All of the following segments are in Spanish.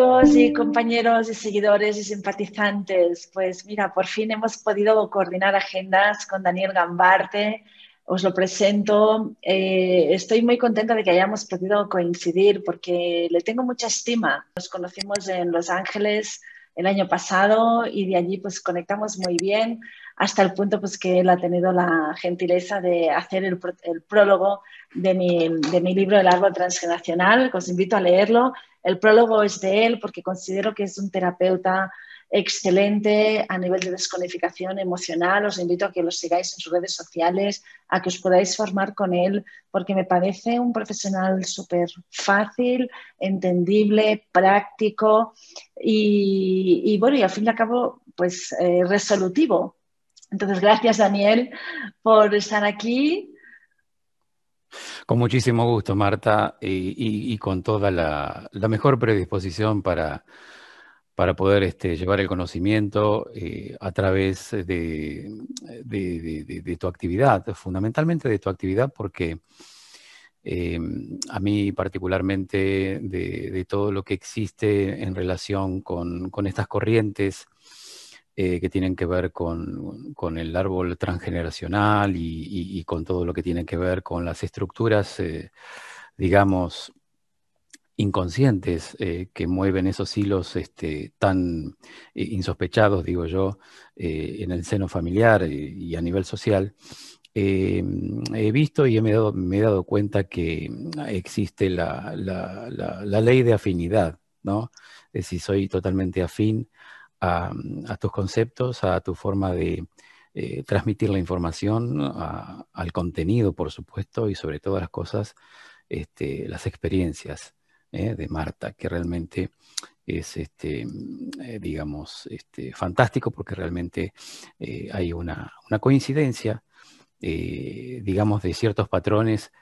amigos y compañeros y seguidores y simpatizantes. Pues mira, por fin hemos podido coordinar agendas con Daniel Gambarte. Os lo presento. Eh, estoy muy contenta de que hayamos podido coincidir porque le tengo mucha estima. Nos conocimos en Los Ángeles el año pasado y de allí pues conectamos muy bien hasta el punto pues que él ha tenido la gentileza de hacer el, prólogo de mi, libro El árbol transgeneracional, os invito a leerlo el prólogo es de él porque considero que es un terapeuta excelente a nivel de desconificación emocional. Os invito a que lo sigáis en sus redes sociales, a que os podáis formar con él, porque me parece un profesional súper fácil, entendible, práctico y, bueno, y al fin y al cabo, pues eh, resolutivo. Entonces, gracias Daniel por estar aquí. Con muchísimo gusto, Marta, y, con toda la, mejor predisposición para, poder este, llevar el conocimiento eh, a través de, tu actividad, fundamentalmente de tu actividad, porque em, a mí particularmente de, todo lo que existe en relación con estas corrientes eh, que tienen que ver con, el árbol transgeneracional y, con todo lo que tiene que ver con las estructuras, eh, digamos, inconscientes eh, que mueven esos hilos este, tan insospechados, digo yo, en el seno familiar y, a nivel social. he visto y me he, dado, cuenta que existe la, la ley de afinidad, ¿no? si soy totalmente afín a, tus conceptos, a tu forma de eh, transmitir la información, al contenido, por supuesto, y sobre todas las cosas, este, las experiencias ¿eh? de Marta, que realmente es, este, eh, digamos, este, fantástico porque realmente hay una, coincidencia, digamos, de ciertos patrones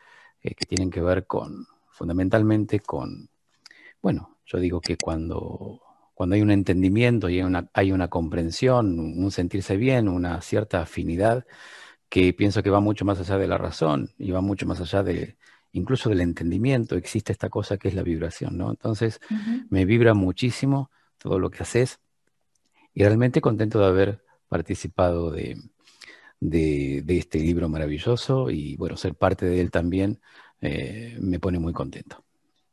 que tienen que ver con, fundamentalmente con, bueno, yo digo que cuando cuando hay un entendimiento y hay una, comprensión, un sentirse bien, una cierta afinidad, que pienso que va mucho más allá de la razón y va mucho más allá de incluso del entendimiento, existe esta cosa que es la vibración, ¿no? Entonces, me vibra muchísimo todo lo que haces y realmente contento de haber participado de, este libro maravilloso y, bueno, ser parte de él también eh, me pone muy contento.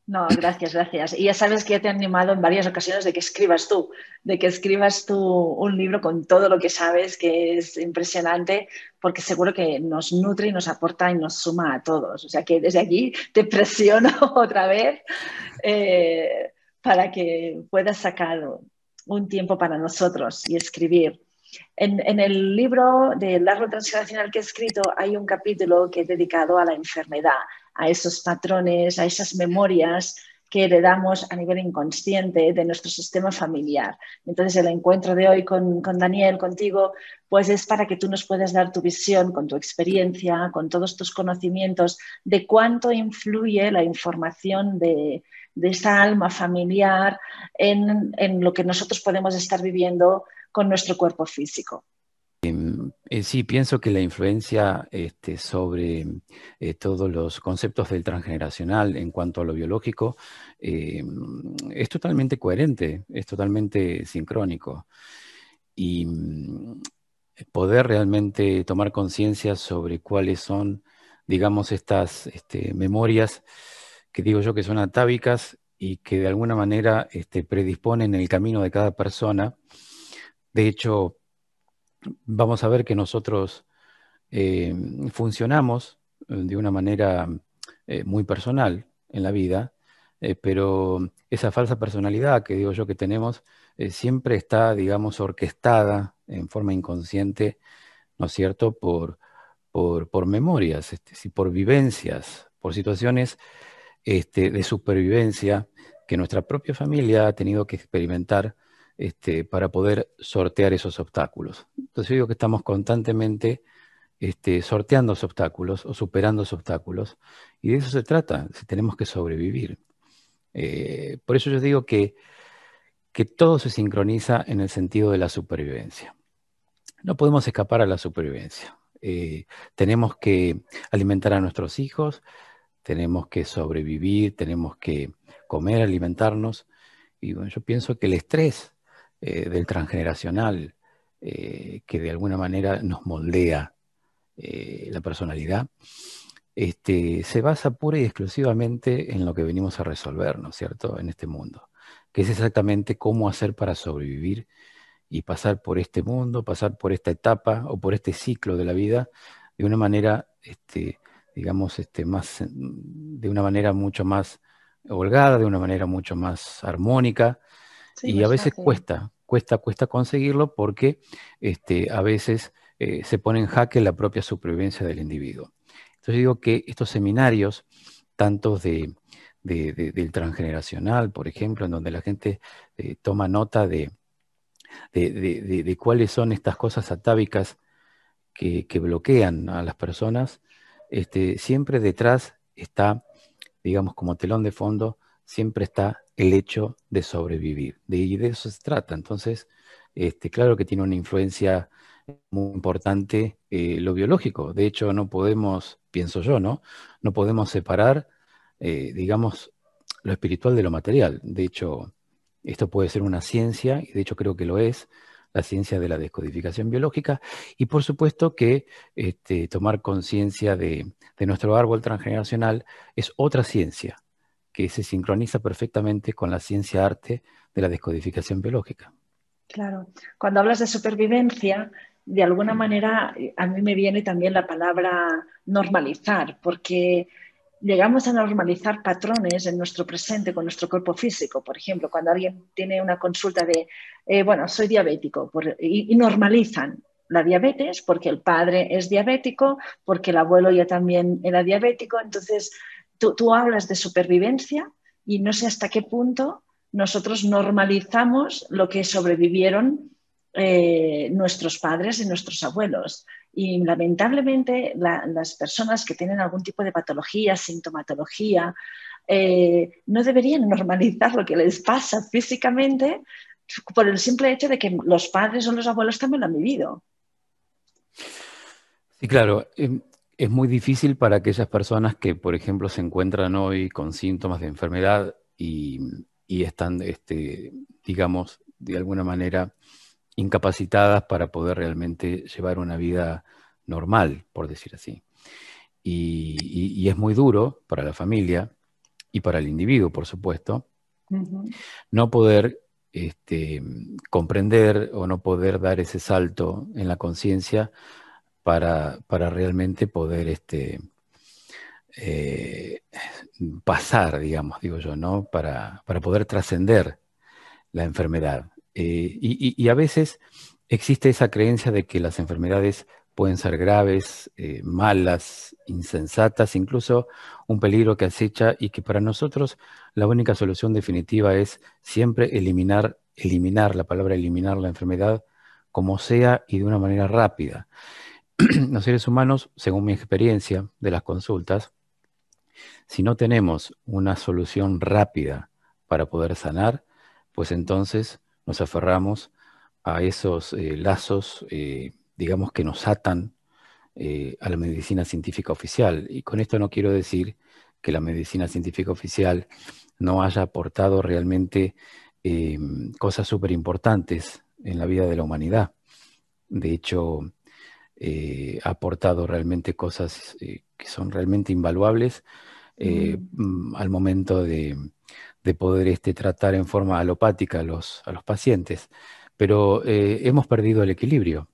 No, gracias, gracias. Y ya sabes que ya te he animado en varias ocasiones de que escribas tú, de que escribas tú un libro con todo lo que sabes, que es impresionante, porque seguro que nos nutre y nos aporta y nos suma a todos. O sea que desde aquí te presiono otra vez eh, para que puedas sacar un tiempo para nosotros y escribir. En, el libro de largo transgeneracional que he escrito hay un capítulo que es dedicado a la enfermedad, a esos patrones, a esas memorias que heredamos a nivel inconsciente de nuestro sistema familiar. Entonces, el encuentro de hoy con, Daniel, contigo, pues es para que tú nos puedas dar tu visión, con tu experiencia, con todos tus conocimientos, de cuánto influye la información de, esa alma familiar en lo que nosotros podemos estar viviendo con nuestro cuerpo físico. Eh, sí, pienso que la influencia este, sobre eh, todos los conceptos del transgeneracional en cuanto a lo biológico eh, es totalmente coherente, es totalmente sincrónico. Y mm, poder realmente tomar conciencia sobre cuáles son, digamos, estas este, memorias que digo yo que son atávicas y que de alguna manera este, predisponen el camino de cada persona. De hecho, vamos a ver que nosotros eh, funcionamos eh, de una manera eh, muy personal en la vida, pero esa falsa personalidad que digo yo que tenemos siempre está, digamos, orquestada en forma inconsciente, ¿no es cierto?, por, por, memorias, este, por vivencias, por situaciones este, de supervivencia que nuestra propia familia ha tenido que experimentar este, para poder sortear esos obstáculos. Entonces yo digo que estamos constantemente este, sorteando esos obstáculos o superando esos obstáculos, y de eso se trata, si tenemos que sobrevivir. Eh, por eso yo digo que, que todo se sincroniza en el sentido de la supervivencia. No podemos escapar a la supervivencia. Eh, tenemos que alimentar a nuestros hijos, tenemos que sobrevivir, tenemos que comer, alimentarnos. Y bueno, yo pienso que el estrés eh, del transgeneracional, eh, que de alguna manera nos moldea eh, la personalidad, este, se basa pura y exclusivamente en lo que venimos a resolver, ¿no es cierto?, en este mundo, que es exactamente cómo hacer para sobrevivir y pasar por este mundo, pasar por esta etapa o por este ciclo de la vida de una manera, este, digamos, este, más, mm, de una manera mucho más holgada, de una manera mucho más armónica, y a veces cuesta, cuesta, cuesta conseguirlo porque este, a veces eh, se pone en jaque la propia supervivencia del individuo. Entonces digo que estos seminarios, tantos de, del transgeneracional, por ejemplo, en donde la gente eh, toma nota de, de, cuáles son estas cosas atávicas que, bloquean a las personas, este, siempre detrás está, digamos, como telón de fondo, siempre está el hecho de sobrevivir. De, y de eso se trata. Entonces, este, claro que tiene una influencia muy importante eh, lo biológico. De hecho, no podemos, pienso yo, ¿no? No podemos separar, eh, digamos, lo espiritual de lo material. De hecho, esto puede ser una ciencia, y de hecho creo que lo es, la ciencia de la descodificación biológica, y por supuesto que este, tomar conciencia de, nuestro árbol transgeneracional es otra ciencia, que se sincroniza perfectamente con la ciencia arte de la descodificación biológica. Claro, cuando hablas de supervivencia, de alguna manera a mí me viene también la palabra normalizar, porque llegamos a normalizar patrones en nuestro presente con nuestro cuerpo físico. Por ejemplo, cuando alguien tiene una consulta de, eh, bueno, soy diabético, y, normalizan la diabetes porque el padre es diabético, porque el abuelo ya también era diabético, entonces tú, hablas de supervivencia y no sé hasta qué punto nosotros normalizamos lo que sobrevivieron eh, nuestros padres y nuestros abuelos. Y lamentablemente las personas que tienen algún tipo de patología, sintomatología, eh, no deberían normalizar lo que les pasa físicamente por el simple hecho de que los padres o los abuelos también lo han vivido. Sí, claro. Em, es muy difícil para aquellas personas que, por ejemplo, se encuentran hoy con síntomas de enfermedad y, están, este, digamos, de alguna manera incapacitadas para poder realmente llevar una vida normal, por decir así. Y, es muy duro para la familia y para el individuo, por supuesto, no poder este, comprender o no poder dar ese salto en la conciencia para, realmente poder este, eh, pasar, digamos, digo yo, ¿no? Para, poder trascender la enfermedad. Eh, y, a veces existe esa creencia de que las enfermedades pueden ser graves, eh, malas, insensatas, incluso un peligro que acecha y que para nosotros la única solución definitiva es siempre eliminar, eliminar, la palabra eliminar la enfermedad como sea y de una manera rápida. los seres humanos, según mi experiencia de las consultas, si no tenemos una solución rápida para poder sanar, pues entonces nos aferramos a esos eh, lazos, eh, digamos, que nos atan eh, a la medicina científica oficial. Y con esto no quiero decir que la medicina científica oficial no haya aportado realmente cosas súper importantes en la vida de la humanidad. De hecho, ha eh, aportado realmente cosas eh, que son realmente invaluables eh, mm. Mm, al momento de, poder este, tratar en forma alopática a los, a los pacientes. Pero hemos perdido el equilibrio,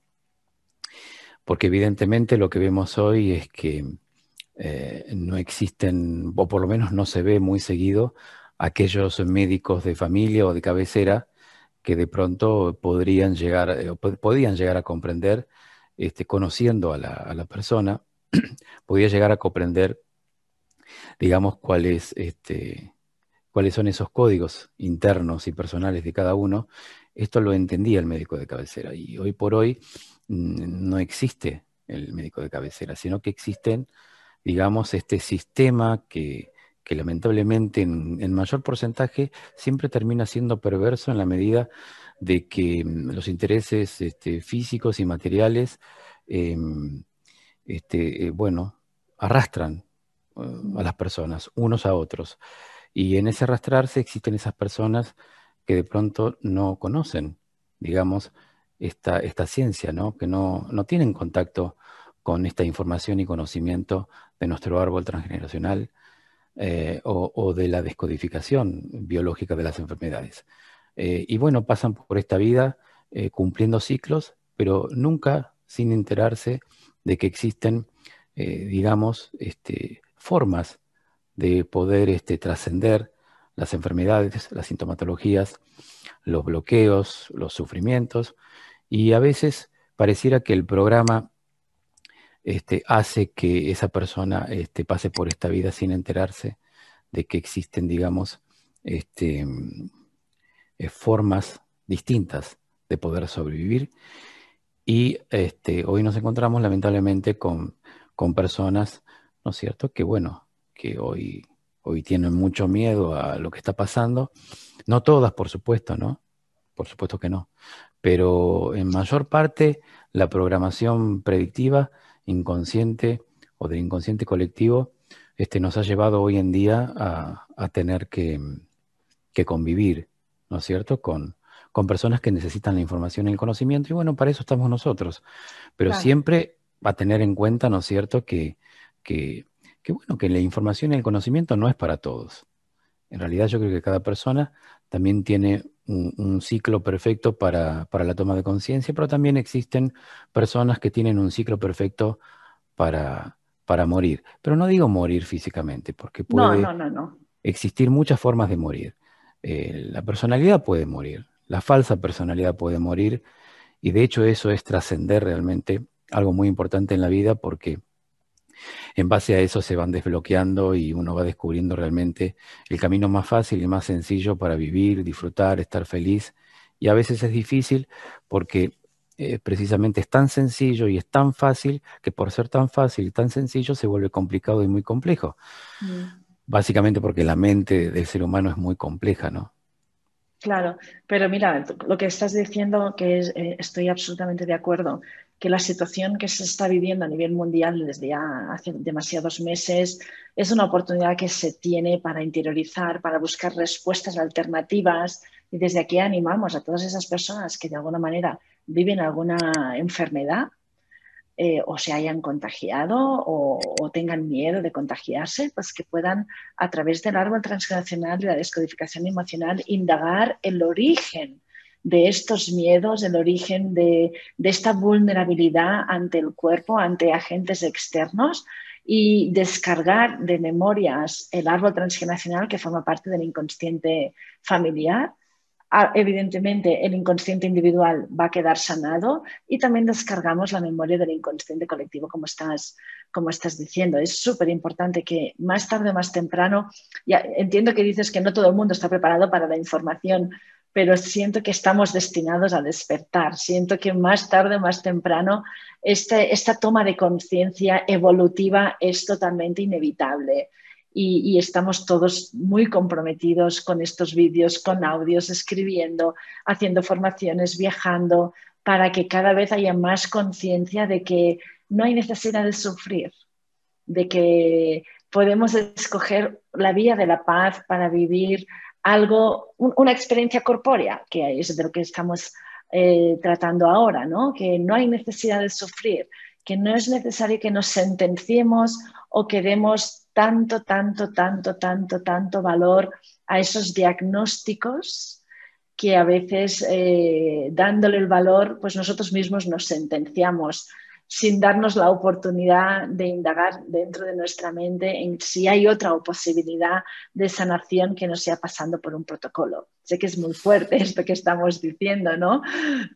porque evidentemente lo que vemos hoy es que no existen, o por lo menos no se ve muy seguido, aquellos médicos de familia o de cabecera que de pronto podrían llegar, podían llegar a comprender este, conociendo a la, persona, podía llegar a comprender, digamos, cuál es este, cuáles son esos códigos internos y personales de cada uno, esto lo entendía el médico de cabecera. Y hoy por hoy mm, no existe el médico de cabecera, sino que existen, digamos, este sistema que, lamentablemente en, en, mayor porcentaje siempre termina siendo perverso en la medida de que mm, los intereses este, físicos y materiales, em, este, eh, bueno, arrastran eh, a las personas, unos a otros. Y en ese arrastrarse existen esas personas que de pronto no conocen, digamos, esta, esta ciencia, ¿no? que no, no tienen contacto con esta información y conocimiento de nuestro árbol transgeneracional eh, o, de la descodificación biológica de las enfermedades. Eh, y bueno, pasan por esta vida eh, cumpliendo ciclos, pero nunca sin enterarse de que existen, eh, digamos, este, formas de poder este, trascender las enfermedades, las sintomatologías, los bloqueos, los sufrimientos. Y a veces pareciera que el programa este, hace que esa persona este, pase por esta vida sin enterarse de que existen, digamos, este, eh, formas distintas de poder sobrevivir. Y este, hoy nos encontramos lamentablemente con, personas, ¿no es cierto?, que bueno, que hoy, hoy tienen mucho miedo a lo que está pasando. No todas, por supuesto, ¿no? Por supuesto que no. Pero en mayor parte la programación predictiva, inconsciente o del inconsciente colectivo, este, nos ha llevado hoy en día a, tener que convivir ¿no es cierto? Con, con personas que necesitan la información y el conocimiento, y bueno, para eso estamos nosotros. Pero siempre va a tener en cuenta, ¿no es cierto?, que, que, bueno, que la información y el conocimiento no es para todos. En realidad yo creo que cada persona también tiene un, ciclo perfecto para, para, la toma de conciencia, pero también existen personas que tienen un ciclo perfecto para, para morir. Pero no digo morir físicamente, porque puede no, no, no, existir muchas formas de morir. Eh, la personalidad puede morir, la falsa personalidad puede morir, y de hecho eso es trascender realmente algo muy importante en la vida porque en base a eso se van desbloqueando y uno va descubriendo realmente el camino más fácil y más sencillo para vivir, disfrutar, estar feliz. Y a veces es difícil porque eh, precisamente es tan sencillo y es tan fácil que por ser tan fácil y tan sencillo se vuelve complicado y muy complejo. Mm básicamente porque la mente del ser humano es muy compleja, ¿no? Claro, pero mira, lo que estás diciendo, que eh, estoy absolutamente de acuerdo, que la situación que se está viviendo a nivel mundial desde hace demasiados meses es una oportunidad que se tiene para interiorizar, para buscar respuestas alternativas. Y desde aquí animamos a todas esas personas que de alguna manera viven alguna enfermedad eh, o se hayan contagiado o, tengan miedo de contagiarse, pues que puedan a través del árbol transgeneracional de la descodificación emocional indagar el origen de estos miedos, el origen de, de esta vulnerabilidad ante el cuerpo, ante agentes externos y descargar de memorias el árbol transgeneracional que forma parte del inconsciente familiar Ah, evidentemente el inconsciente individual va a quedar sanado y también descargamos la memoria del inconsciente colectivo, como estás, como estás diciendo. Es súper importante que más tarde o más temprano, ya entiendo que dices que no todo el mundo está preparado para la información, pero siento que estamos destinados a despertar. Siento que más tarde o más temprano este, esta toma de conciencia evolutiva es totalmente inevitable y, estamos todos muy comprometidos con estos vídeos, con audios, escribiendo, haciendo formaciones, viajando, para que cada vez haya más conciencia de que no hay necesidad de sufrir, de que podemos escoger la vía de la paz para vivir algo, una experiencia corpórea, que es de lo que estamos eh, tratando ahora, ¿no? que no hay necesidad de sufrir, que no es necesario que nos sentenciemos o que demos tanto, tanto, tanto, tanto, tanto valor a esos diagnósticos que a veces eh, dándole el valor, pues nosotros mismos nos sentenciamos sin darnos la oportunidad de indagar dentro de nuestra mente en si hay otra posibilidad de sanación que no sea pasando por un protocolo. Sé que es muy fuerte esto que estamos diciendo, ¿no?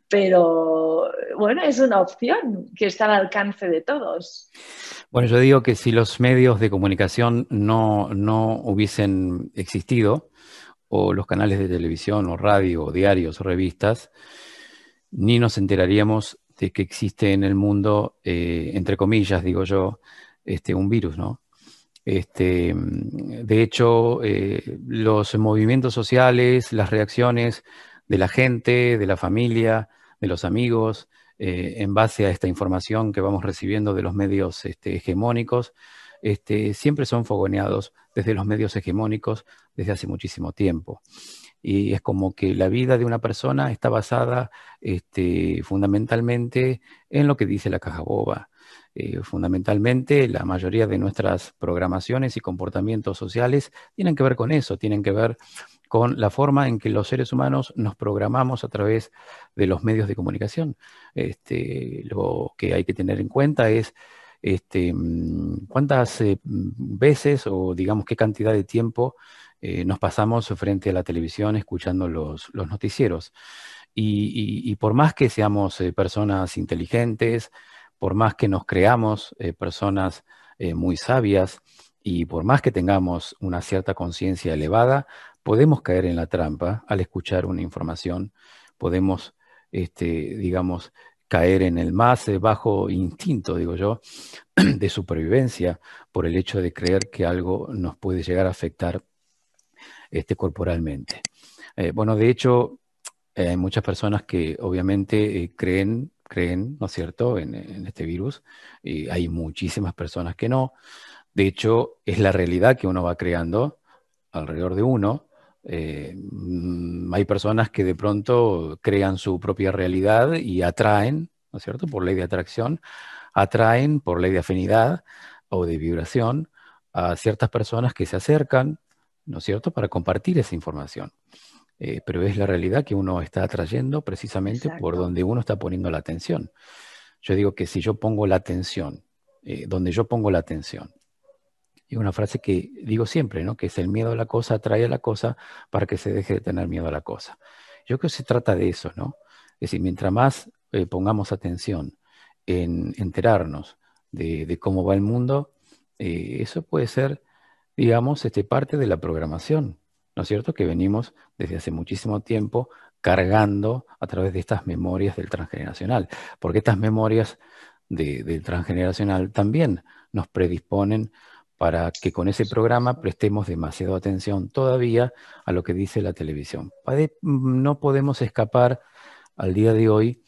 Pero bueno, es una opción que está al alcance de todos. Bueno, yo digo que si los medios de comunicación no, no hubiesen existido, o los canales de televisión, o radio, o diarios, o revistas, ni nos enteraríamos que existe en el mundo, eh, entre comillas, digo yo, este, un virus, ¿no? Este, de hecho, eh, los movimientos sociales, las reacciones de la gente, de la familia, de los amigos, eh, en base a esta información que vamos recibiendo de los medios este, hegemónicos, este, siempre son fogoneados desde los medios hegemónicos desde hace muchísimo tiempo y es como que la vida de una persona está basada este, fundamentalmente en lo que dice la caja boba. Eh, fundamentalmente, la mayoría de nuestras programaciones y comportamientos sociales tienen que ver con eso, tienen que ver con la forma en que los seres humanos nos programamos a través de los medios de comunicación. Este, lo que hay que tener en cuenta es este, mm, cuántas eh, mm, veces o digamos qué cantidad de tiempo eh, nos pasamos frente a la televisión escuchando los, noticieros. Y, por más que seamos eh, personas inteligentes, por más que nos creamos eh, personas muy sabias y por más que tengamos una cierta conciencia elevada, podemos caer en la trampa al escuchar una información, podemos, este, digamos, caer en el más bajo instinto, digo yo, de supervivencia por el hecho de creer que algo nos puede llegar a afectar este, corporalmente. Eh, bueno, de hecho, eh, hay muchas personas que obviamente eh, creen, creen, ¿no es cierto?, en, este virus. Y hay muchísimas personas que no. De hecho, es la realidad que uno va creando alrededor de uno. Mm, hay personas que de pronto crean su propia realidad y atraen, ¿no es cierto? Por ley de atracción, atraen por ley de afinidad o de vibración a ciertas personas que se acercan ¿no es cierto?, para compartir esa información. Eh, pero es la realidad que uno está atrayendo precisamente por donde uno está poniendo la atención. Yo digo que si yo pongo la atención, eh, donde yo pongo la atención, y una frase que digo siempre, ¿no? Que es el miedo a la cosa atrae a la cosa para que se deje de tener miedo a la cosa. Yo creo que se trata de eso, ¿no? Es decir, mientras más eh, pongamos atención en enterarnos de, cómo va el mundo, eso puede ser digamos, este, parte de la programación, ¿no es cierto? Que venimos desde hace muchísimo tiempo cargando a través de estas memorias del transgeneracional, porque estas memorias del transgeneracional también nos predisponen para que con ese programa prestemos demasiado atención todavía a lo que dice la televisión. No podemos escapar al día de hoy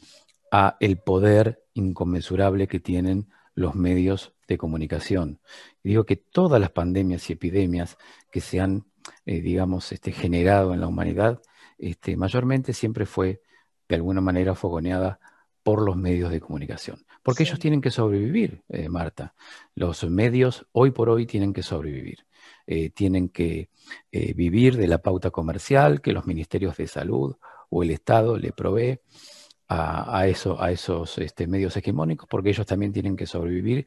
a el poder inconmensurable que tienen los medios de comunicación. digo que todas las pandemias y epidemias que se han, eh, digamos, este, generado en la humanidad, este, mayormente siempre fue de alguna manera fogoneada por los medios de comunicación. Porque ellos tienen que sobrevivir, eh, Marta. Los medios hoy por hoy tienen que sobrevivir. Eh, tienen que vivir de la pauta comercial que los ministerios de salud o el Estado le provee a, eso, a esos este, medios hegemónicos, porque ellos también tienen que sobrevivir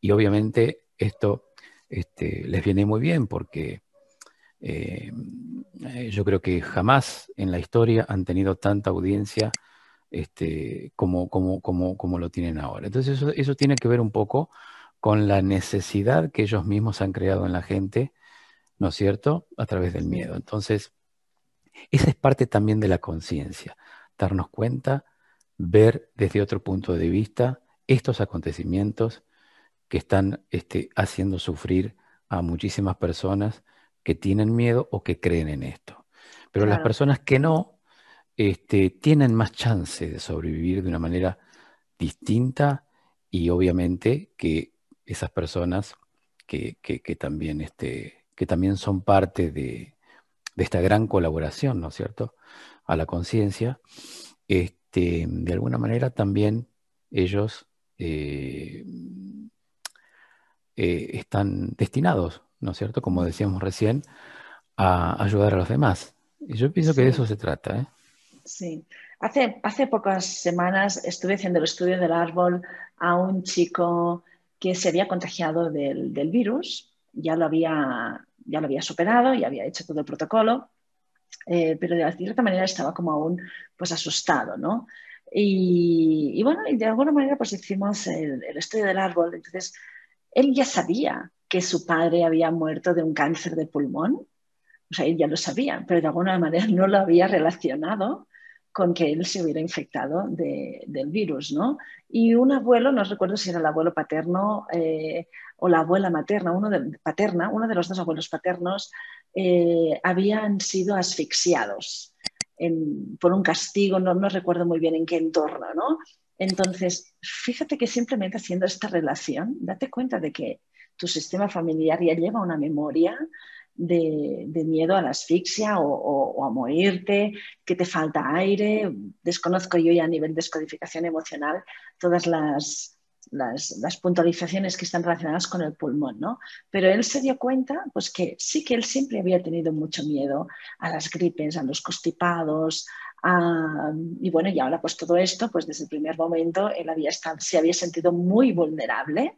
y obviamente esto este, les viene muy bien porque eh, yo creo que jamás en la historia han tenido tanta audiencia este, como, como, lo tienen ahora. Entonces eso, eso, tiene que ver un poco con la necesidad que ellos mismos han creado en la gente, ¿no es cierto?, a través del miedo. Entonces, esa es parte también de la conciencia, darnos cuenta, ver desde otro punto de vista estos acontecimientos que están este, haciendo sufrir a muchísimas personas que tienen miedo o que creen en esto. Pero las personas que no este, tienen más chance de sobrevivir de una manera distinta y obviamente que esas personas que, también, este, que también son parte de, esta gran colaboración, ¿no es cierto?, a la conciencia, este, de alguna manera también ellos eh, eh, están destinados, ¿no es cierto? Como decíamos recién, a ayudar a los demás. Y yo pienso que de eso se trata. ¿eh? Sí. Hace, hace pocas semanas estuve haciendo el estudio del árbol a un chico que se había contagiado del, virus, ya lo, había, ya lo había superado, y había hecho todo el protocolo, eh, pero de cierta manera estaba como aún pues, asustado, ¿no? Y, bueno, de alguna manera pues hicimos el, el, estudio del árbol, entonces él ya sabía que su padre había muerto de un cáncer de pulmón, o sea, él ya lo sabía, pero de alguna manera no lo había relacionado con que él se hubiera infectado del virus, ¿no? Y un abuelo, no recuerdo si era el abuelo paterno eh, o la abuela materna, uno de, paterna, uno de los dos abuelos paternos, eh, habían sido asfixiados por un castigo, no, no recuerdo muy bien en qué entorno, ¿no? Entonces, fíjate que simplemente haciendo esta relación, date cuenta de que tu sistema familiar ya lleva una memoria de, miedo a la asfixia o, a morirte, que te falta aire. Desconozco yo ya a nivel de descodificación emocional todas las, puntualizaciones que están relacionadas con el pulmón, ¿no? Pero él se dio cuenta, pues que sí que él siempre había tenido mucho miedo a las gripes, a los constipados, Ah, y bueno, y ahora pues todo esto, pues desde el primer momento él había estado, se había sentido muy vulnerable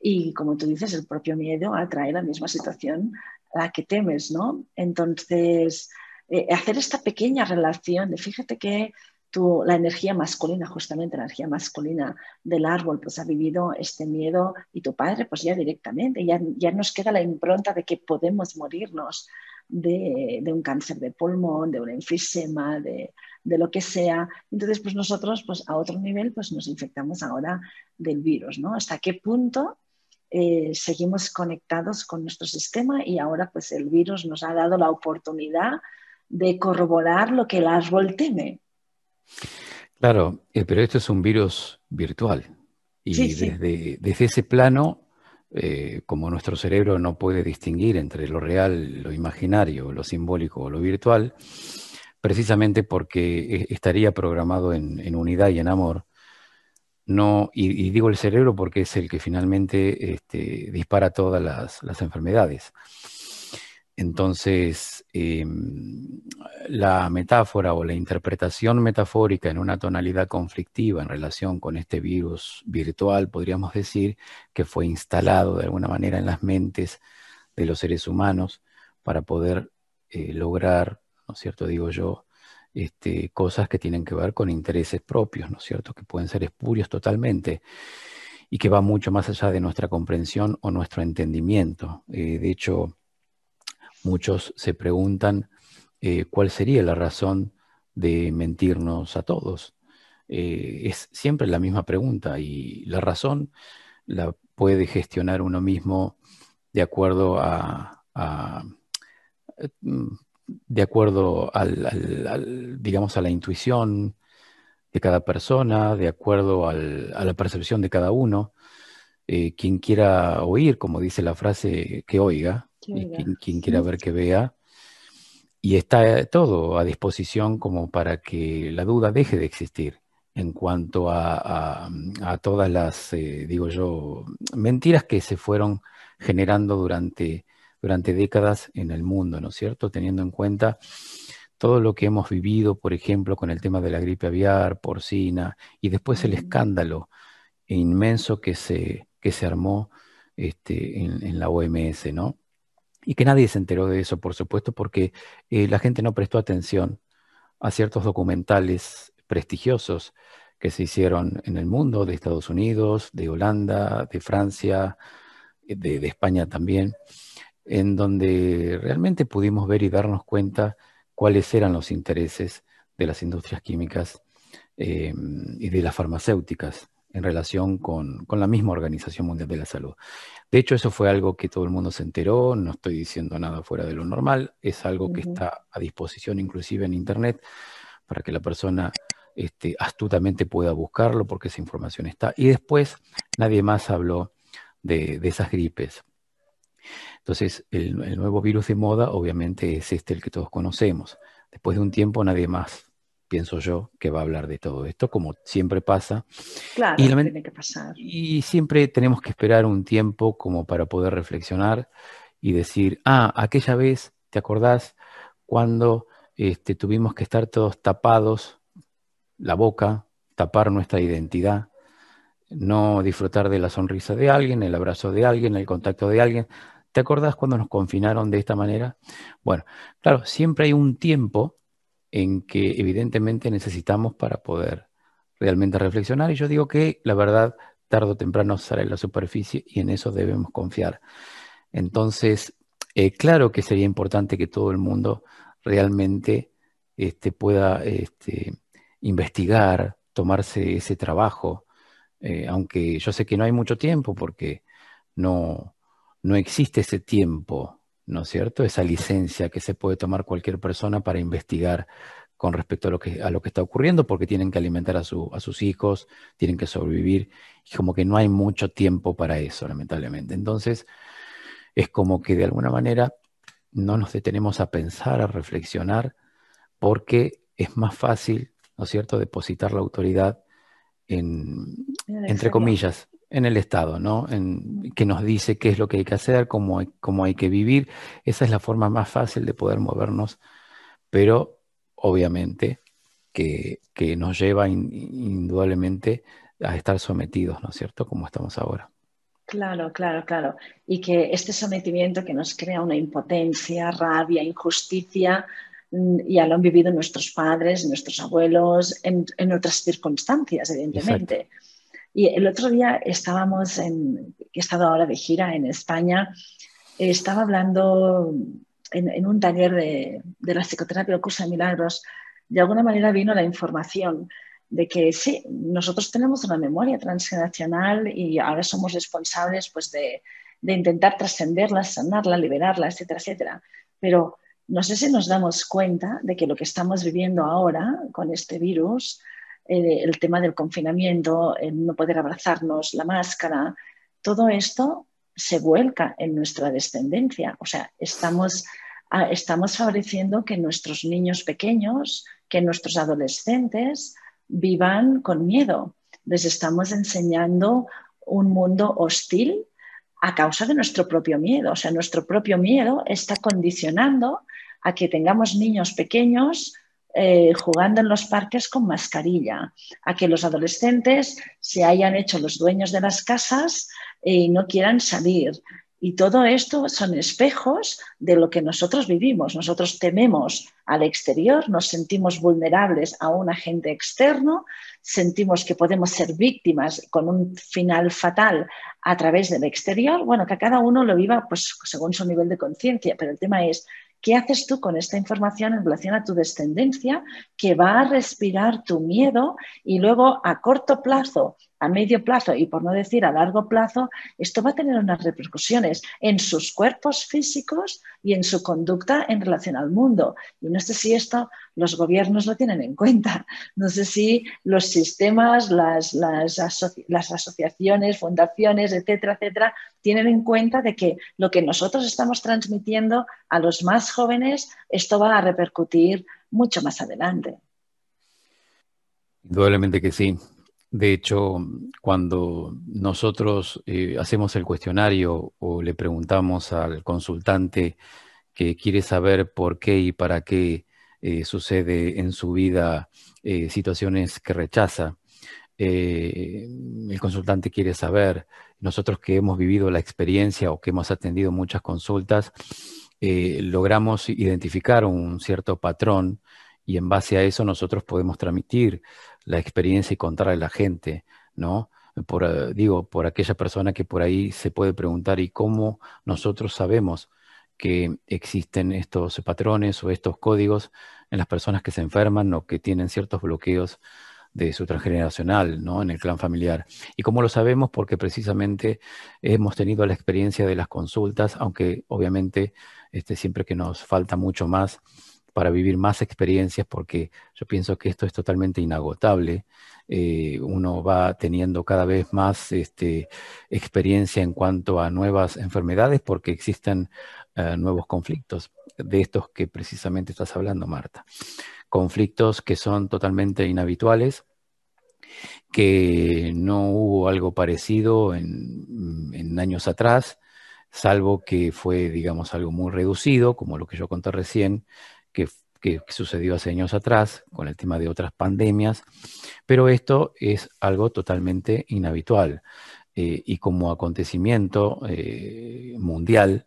y como tú dices, el propio miedo atrae la misma situación a la que temes, ¿no? Entonces, eh, hacer esta pequeña relación, de, fíjate que tu, la energía masculina, justamente la energía masculina del árbol, pues ha vivido este miedo y tu padre, pues ya directamente, ya, ya nos queda la impronta de que podemos morirnos de, un cáncer de pulmón, de un enfisema, de, lo que sea. Entonces, pues nosotros pues a otro nivel pues nos infectamos ahora del virus, ¿no? ¿Hasta qué punto eh, seguimos conectados con nuestro sistema y ahora pues el virus nos ha dado la oportunidad de corroborar lo que el árbol teme. Claro, eh, pero esto es un virus virtual y desde, desde, ese plano eh, como nuestro cerebro no puede distinguir entre lo real, lo imaginario, lo simbólico o lo virtual, precisamente porque e, estaría programado en, unidad y en amor, no, y, digo el cerebro porque es el que finalmente este, dispara todas las enfermedades. Entonces, em, la metáfora o la interpretación metafórica en una tonalidad conflictiva en relación con este virus virtual, podríamos decir, que fue instalado de alguna manera en las mentes de los seres humanos para poder eh, lograr, ¿no es cierto?, digo yo, este, cosas que tienen que ver con intereses propios, ¿no es cierto?, que pueden ser espurios totalmente y que va mucho más allá de nuestra comprensión o nuestro entendimiento. Eh, de hecho, Muchos se preguntan eh, cuál sería la razón de mentirnos a todos. Eh, es siempre la misma pregunta y la razón la puede gestionar uno mismo de acuerdo a, mm, de acuerdo al, digamos a la intuición de cada persona, de acuerdo a la percepción de cada uno. Eh, quien quiera oír, como dice la frase, que oiga, quien, quiera ver que vea. Y está eh, todo a disposición como para que la duda deje de existir en cuanto a, todas las, eh, digo yo, mentiras que se fueron generando durante, durante décadas en el mundo, ¿no es cierto? Teniendo en cuenta todo lo que hemos vivido, por ejemplo, con el tema de la gripe aviar, porcina, y después el escándalo inmenso que se, que se armó este, en, la OMS, ¿no? y que nadie se enteró de eso, por supuesto, porque eh, la gente no prestó atención a ciertos documentales prestigiosos que se hicieron en el mundo, de Estados Unidos, de Holanda, de Francia, eh, de, España también, en donde realmente pudimos ver y darnos cuenta cuáles eran los intereses de las industrias químicas eh, y de las farmacéuticas en relación con, la misma Organización Mundial de la Salud. De hecho, eso fue algo que todo el mundo se enteró, no estoy diciendo nada fuera de lo normal, es algo que está a disposición inclusive en Internet para que la persona este, astutamente pueda buscarlo porque esa información está. Y después nadie más habló de, esas gripes. Entonces, el, el nuevo virus de moda obviamente es este, el que todos conocemos. Después de un tiempo nadie más pienso yo, que va a hablar de todo esto, como siempre pasa. Claro, y tiene que pasar. Y siempre tenemos que esperar un tiempo como para poder reflexionar y decir, ah, aquella vez, ¿te acordás cuando este, tuvimos que estar todos tapados, la boca, tapar nuestra identidad, no disfrutar de la sonrisa de alguien, el abrazo de alguien, el contacto de alguien? ¿Te acordás cuando nos confinaron de esta manera? Bueno, claro, siempre hay un tiempo en que evidentemente necesitamos para poder realmente reflexionar. Y yo digo que la verdad tarde o temprano sale a la superficie y en eso debemos confiar. Entonces, eh, claro que sería importante que todo el mundo realmente este, pueda este, investigar, tomarse ese trabajo, eh, aunque yo sé que no hay mucho tiempo porque no, no existe ese tiempo ¿no es cierto? Esa licencia que se puede tomar cualquier persona para investigar con respecto a lo que, a lo que está ocurriendo, porque tienen que alimentar a, sus hijos, tienen que sobrevivir, y como que no hay mucho tiempo para eso, lamentablemente. Entonces, es como que de alguna manera no nos detenemos a pensar, a reflexionar, porque es más fácil, ¿no es cierto?, depositar la autoridad en, entre comillas, en el Estado, ¿no? En, que nos dice qué es lo que hay que hacer, cómo hay, hay que vivir. Esa es la forma más fácil de poder movernos, pero obviamente que, nos lleva indudablemente a estar sometidos, ¿no es cierto?, como estamos ahora. Claro, claro, claro. Y que este sometimiento que nos crea una impotencia, rabia, injusticia, mm, ya lo han vivido nuestros padres, nuestros abuelos, en, en otras circunstancias, evidentemente. Y el otro día estábamos en, he estado ahora de gira en España, estaba hablando en, un taller de, la psicoterapia, del curso de milagros, de alguna manera vino la información de que sí, nosotros tenemos una memoria transnacional y ahora somos responsables pues, de, de intentar trascenderla, sanarla, liberarla, etcétera, etcétera. Pero no sé si nos damos cuenta de que lo que estamos viviendo ahora con este virus eh, el tema del confinamiento, el no poder abrazarnos, la máscara, todo esto se vuelca en nuestra descendencia. O sea, estamos, ah, estamos favoreciendo que nuestros niños pequeños, que nuestros adolescentes vivan con miedo. Les estamos enseñando un mundo hostil a causa de nuestro propio miedo. O sea, nuestro propio miedo está condicionando a que tengamos niños pequeños eh, jugando en los parques con mascarilla, a que los adolescentes se hayan hecho los dueños de las casas y no quieran salir. Y todo esto son espejos de lo que nosotros vivimos. Nosotros tememos al exterior, nos sentimos vulnerables a un agente externo, sentimos que podemos ser víctimas con un final fatal a través del exterior. Bueno, que cada uno lo viva pues, según su nivel de conciencia, pero el tema es ¿Qué haces tú con esta información en relación a tu descendencia que va a respirar tu miedo y luego a corto plazo a medio plazo y por no decir a largo plazo, esto va a tener unas repercusiones en sus cuerpos físicos y en su conducta en relación al mundo. Y no sé si esto los gobiernos lo tienen en cuenta, no sé si los sistemas, las, asociaciones, fundaciones, etcétera, etcétera, tienen en cuenta de que lo que nosotros estamos transmitiendo a los más jóvenes, esto va a repercutir mucho más adelante. Indudablemente que sí. De hecho, cuando nosotros eh, hacemos el cuestionario o le preguntamos al consultante que quiere saber por qué y para qué eh, sucede en su vida eh, situaciones que rechaza, el consultante quiere saber, nosotros que hemos vivido la experiencia o que hemos atendido muchas consultas, logramos identificar un cierto patrón y en base a eso nosotros podemos transmitir la experiencia y contarle a la gente, ¿no? Por, eh, digo, por aquella persona que por ahí se puede preguntar, ¿y cómo nosotros sabemos que existen estos patrones o estos códigos en las personas que se enferman o que tienen ciertos bloqueos de su transgeneracional, ¿no? En el clan familiar. Y cómo lo sabemos porque precisamente hemos tenido la experiencia de las consultas, aunque obviamente este, siempre que nos falta mucho más para vivir más experiencias, porque yo pienso que esto es totalmente inagotable. Eh, uno va teniendo cada vez más este, experiencia en cuanto a nuevas enfermedades, porque existen eh, nuevos conflictos, de estos que precisamente estás hablando, Marta. Conflictos que son totalmente inhabituales, que no hubo algo parecido en, en, años atrás, salvo que fue, digamos, algo muy reducido, como lo que yo conté recién, que, sucedió hace años atrás con el tema de otras pandemias, pero esto es algo totalmente inhabitual. Eh, y como acontecimiento eh, mundial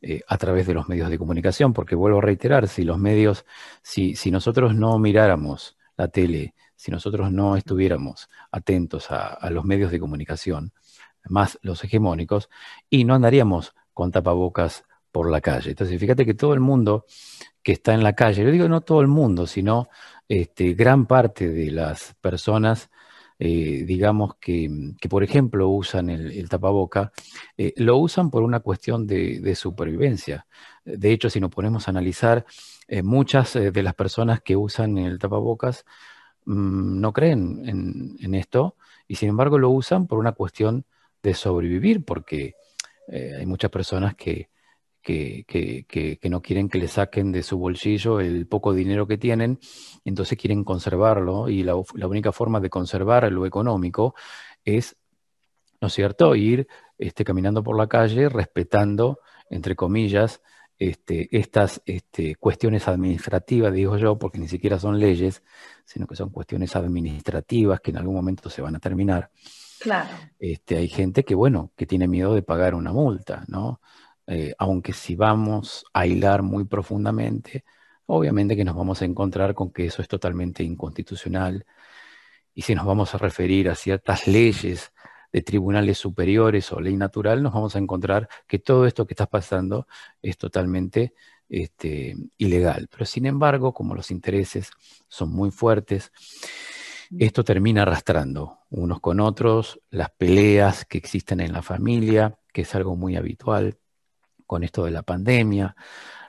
eh, a través de los medios de comunicación, porque vuelvo a reiterar, si los medios, si, nosotros no miráramos la tele, si nosotros no estuviéramos atentos a, a, los medios de comunicación, más los hegemónicos, y no andaríamos con tapabocas por la calle. Entonces, fíjate que todo el mundo que está en la calle. Yo digo no todo el mundo, sino este, gran parte de las personas, eh, digamos, que, por ejemplo usan el, tapabocas, tapaboca, eh, lo usan por una cuestión de, supervivencia. De hecho, si nos ponemos a analizar, eh, muchas de las personas que usan el tapabocas mm, no creen en, esto y sin embargo lo usan por una cuestión de sobrevivir, porque hay muchas personas que que, no quieren que le saquen de su bolsillo el poco dinero que tienen, entonces quieren conservarlo y la, única forma de conservar lo económico es, ¿no es cierto?, ir este, caminando por la calle respetando, entre comillas, este, estas este, cuestiones administrativas, digo yo, porque ni siquiera son leyes, sino que son cuestiones administrativas que en algún momento se van a terminar. Claro. Este, hay gente que, bueno, que tiene miedo de pagar una multa, ¿no? Eh, aunque si vamos a hilar muy profundamente, obviamente que nos vamos a encontrar con que eso es totalmente inconstitucional. Y si nos vamos a referir a ciertas leyes de tribunales superiores o ley natural, nos vamos a encontrar que todo esto que está pasando es totalmente este, ilegal. Pero sin embargo, como los intereses son muy fuertes, mm. esto termina arrastrando unos con otros, las peleas que existen en la familia, que es algo muy habitual, con esto de la pandemia,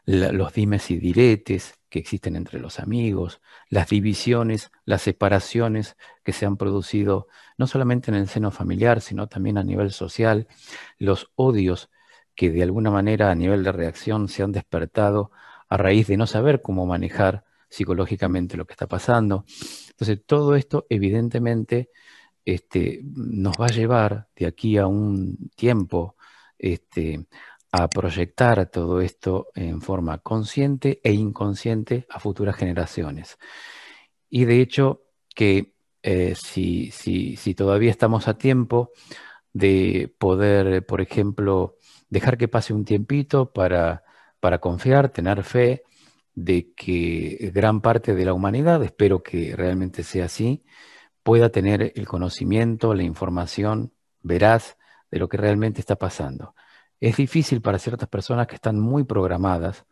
los dimes y diretes que existen entre los amigos, las divisiones, las separaciones que se han producido no solamente en el seno familiar, sino también a nivel social, los odios que de alguna manera a nivel de reacción se han despertado a raíz de no saber cómo manejar psicológicamente lo que está pasando. Entonces, todo esto evidentemente este, nos va a llevar de aquí a un tiempo este, a proyectar todo esto en forma consciente e inconsciente a futuras generaciones. Y de hecho, que eh, si, todavía estamos a tiempo de poder, por ejemplo, dejar que pase un tiempito para confiar, tener fe de que gran parte de la humanidad, espero que realmente sea así, pueda tener el conocimiento, la información veraz de lo que realmente está pasando. Es difícil para ciertas personas que están muy programadas,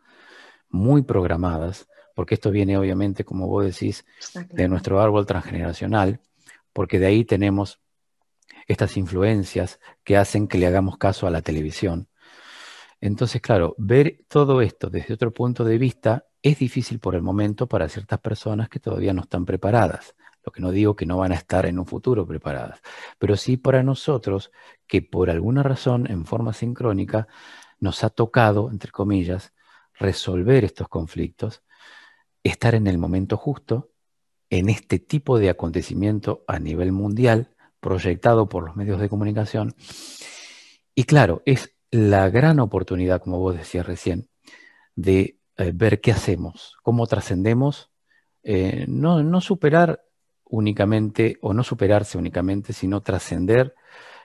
muy programadas, porque esto viene obviamente, como vos decís, de nuestro árbol transgeneracional, porque de ahí tenemos estas influencias que hacen que le hagamos caso a la televisión. Entonces, claro, ver todo esto desde otro punto de vista es difícil por el momento para ciertas personas que todavía no están preparadas. Lo que no digo que no van a estar en un futuro preparadas, pero sí para nosotros que por alguna razón, en forma sincrónica, nos ha tocado, entre comillas, resolver estos conflictos, estar en el momento justo, en este tipo de acontecimiento a nivel mundial, proyectado por los medios de comunicación. Y claro, es la gran oportunidad, como vos decías recién, de eh, ver qué hacemos, cómo trascendemos, eh, no, no superar únicamente o no superarse únicamente, sino trascender.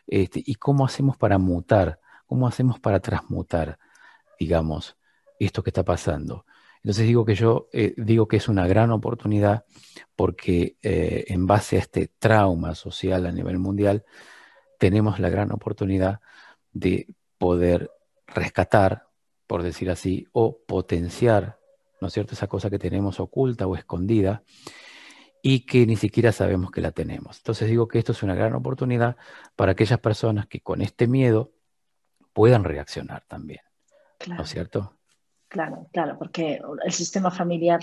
Este, ¿Y cómo hacemos para mutar? ¿Cómo hacemos para transmutar, digamos, esto que está pasando? Entonces digo que yo eh, digo que es una gran oportunidad porque eh, en base a este trauma social a nivel mundial tenemos la gran oportunidad de poder rescatar, por decir así, o potenciar, ¿no es cierto?, esa cosa que tenemos oculta o escondida y que ni siquiera sabemos que la tenemos. Entonces digo que esto es una gran oportunidad para aquellas personas que con este miedo puedan reaccionar también. ¿No es cierto? Claro, claro, porque el sistema familiar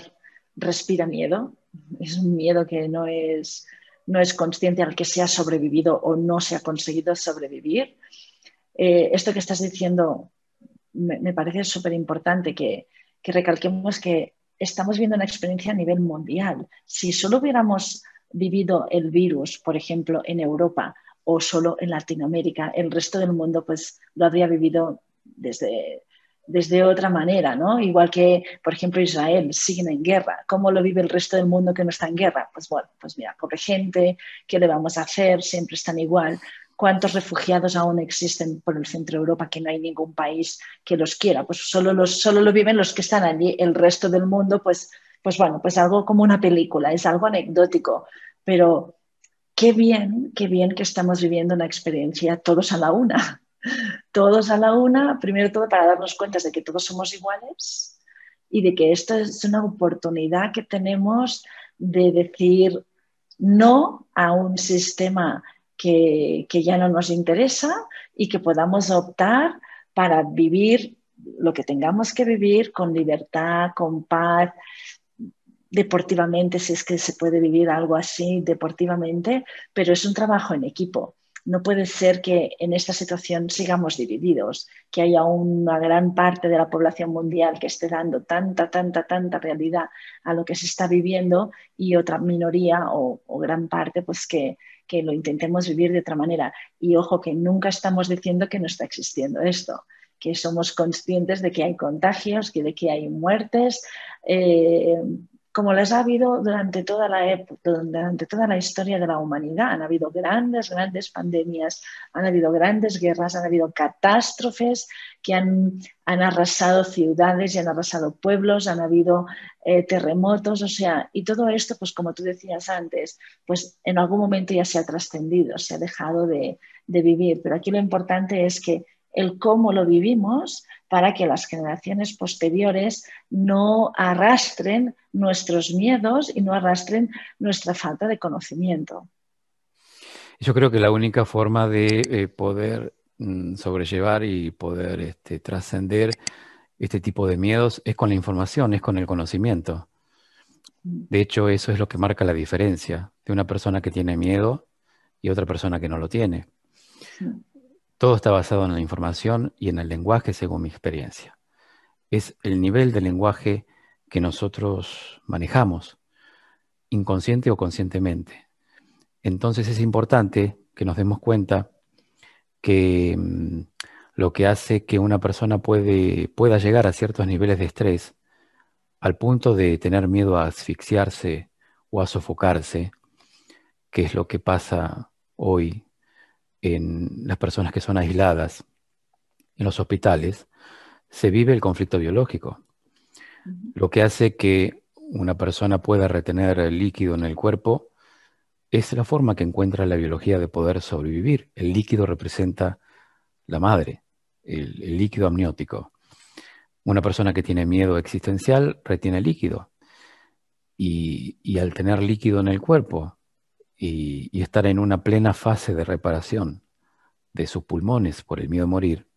respira miedo, es un miedo que no es, no es consciente al que se ha sobrevivido o no se ha conseguido sobrevivir. Eh, esto que estás diciendo me, me parece súper importante que, que recalquemos que estamos viendo una experiencia a nivel mundial. Si solo hubiéramos vivido el virus, por ejemplo, en Europa o solo en Latinoamérica, el resto del mundo pues lo habría vivido desde, desde otra manera, ¿no? Igual que, por ejemplo, Israel sigue en guerra. ¿Cómo lo vive el resto del mundo que no está en guerra? Pues bueno, pues mira, pobre gente, ¿qué le vamos a hacer? Siempre están igual cuántos refugiados aún existen por el centro de Europa, que no hay ningún país que los quiera, pues solo, los, solo lo viven los que están allí, el resto del mundo, pues, pues bueno, pues algo como una película, es algo anecdótico, pero qué bien, qué bien que estamos viviendo una experiencia todos a la una, todos a la una, primero todo para darnos cuenta de que todos somos iguales y de que esto es una oportunidad que tenemos de decir no a un sistema que, ya no nos interesa y que podamos optar para vivir lo que tengamos que vivir con libertad, con paz, deportivamente, si es que se puede vivir algo así deportivamente, pero es un trabajo en equipo. No puede ser que en esta situación sigamos divididos, que haya una gran parte de la población mundial que esté dando tanta, tanta, tanta realidad a lo que se está viviendo y otra minoría o gran parte pues que, que lo intentemos vivir de otra manera. Y ojo, que nunca estamos diciendo que no está existiendo esto, que somos conscientes de que hay contagios, que de que hay muertes, eh, como las ha habido durante toda la época, durante toda la historia de la humanidad. Han habido grandes, grandes pandemias, han habido grandes guerras, han habido catástrofes que han, arrasado ciudades y han arrasado pueblos, han habido eh, terremotos, o sea, y todo esto, pues como tú decías antes, pues en algún momento ya se ha trascendido, se ha dejado de, de vivir. Pero aquí lo importante es que el cómo lo vivimos para que las generaciones posteriores no arrastren nuestros miedos y no arrastren nuestra falta de conocimiento. Yo creo que la única forma de eh, poder mm, sobrellevar y poder este, trascender este tipo de miedos es con la información, es con el conocimiento. Mm. De hecho, eso es lo que marca la diferencia de una persona que tiene miedo y otra persona que no lo tiene. Mm. Todo está basado en la información y en el lenguaje según mi experiencia. Es el nivel de lenguaje que nosotros manejamos, inconsciente o conscientemente. Entonces es importante que nos demos cuenta que mm, lo que hace que una persona puede, pueda llegar a ciertos niveles de estrés, al punto de tener miedo a asfixiarse o a sofocarse, que es lo que pasa hoy en las personas que son aisladas, en los hospitales, se vive el conflicto biológico, lo que hace que una persona pueda retener el líquido en el cuerpo es la forma que encuentra la biología de poder sobrevivir. El líquido representa la madre, el, líquido amniótico. Una persona que tiene miedo existencial retiene líquido. y al tener líquido en el cuerpo, y, estar en una plena fase de reparación de sus pulmones por el miedo a morir,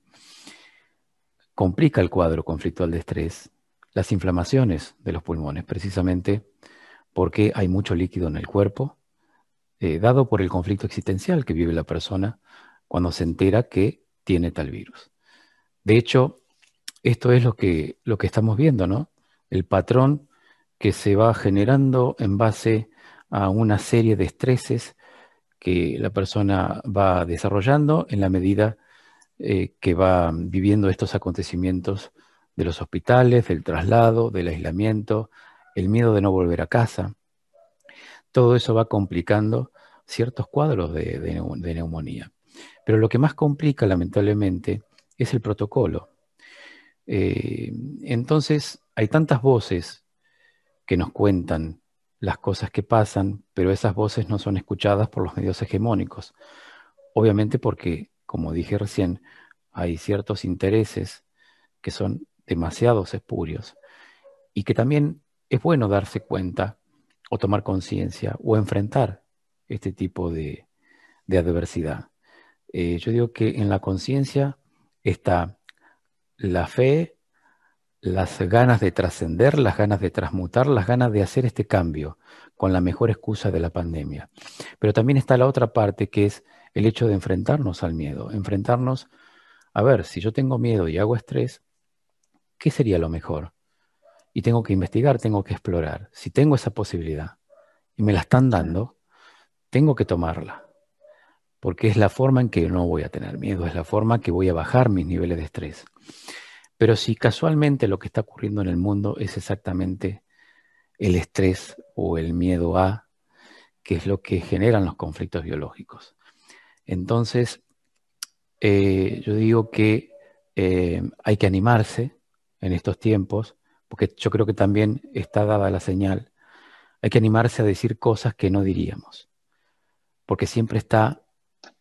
complica el cuadro conflictual de estrés, las inflamaciones de los pulmones, precisamente porque hay mucho líquido en el cuerpo, eh, dado por el conflicto existencial que vive la persona cuando se entera que tiene tal virus. De hecho, esto es lo que, lo que estamos viendo, ¿no? El patrón que se va generando en base a una serie de estreses que la persona va desarrollando en la medida eh, que va viviendo estos acontecimientos de los hospitales, del traslado, del aislamiento, el miedo de no volver a casa. Todo eso va complicando ciertos cuadros de, neumonía. Pero lo que más complica, lamentablemente, es el protocolo. Eh, entonces, hay tantas voces que nos cuentan las cosas que pasan, pero esas voces no son escuchadas por los medios hegemónicos. Obviamente porque, como dije recién, hay ciertos intereses que son demasiados espurios y que también es bueno darse cuenta o tomar conciencia o enfrentar este tipo de, adversidad. Eh, yo digo que en la conciencia está la fe las ganas de trascender, las ganas de transmutar, las ganas de hacer este cambio con la mejor excusa de la pandemia. Pero también está la otra parte que es el hecho de enfrentarnos al miedo, enfrentarnos, a ver, si yo tengo miedo y hago estrés, ¿qué sería lo mejor? Y tengo que investigar, tengo que explorar. Si tengo esa posibilidad y me la están dando, tengo que tomarla, porque es la forma en que no voy a tener miedo, es la forma que voy a bajar mis niveles de estrés. Pero si casualmente lo que está ocurriendo en el mundo es exactamente el estrés o el miedo a, que es lo que generan los conflictos biológicos. Entonces, eh, yo digo que eh, hay que animarse en estos tiempos, porque yo creo que también está dada la señal, hay que animarse a decir cosas que no diríamos, porque siempre está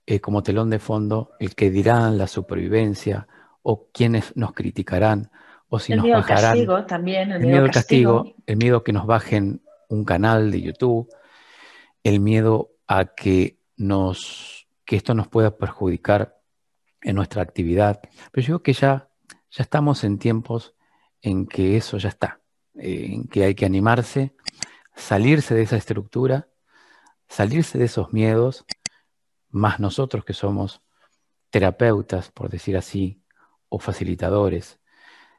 eh, como telón de fondo el que dirán, la supervivencia, o quienes nos criticarán o si el nos miedo castigo, también, el, miedo al castigo, el miedo a que nos bajen un canal de YouTube, el miedo a que nos que esto nos pueda perjudicar en nuestra actividad. Pero yo creo que ya, ya estamos en tiempos en que eso ya está, eh, en que hay que animarse, salirse de esa estructura, salirse de esos miedos, más nosotros que somos terapeutas, por decir así, facilitadores.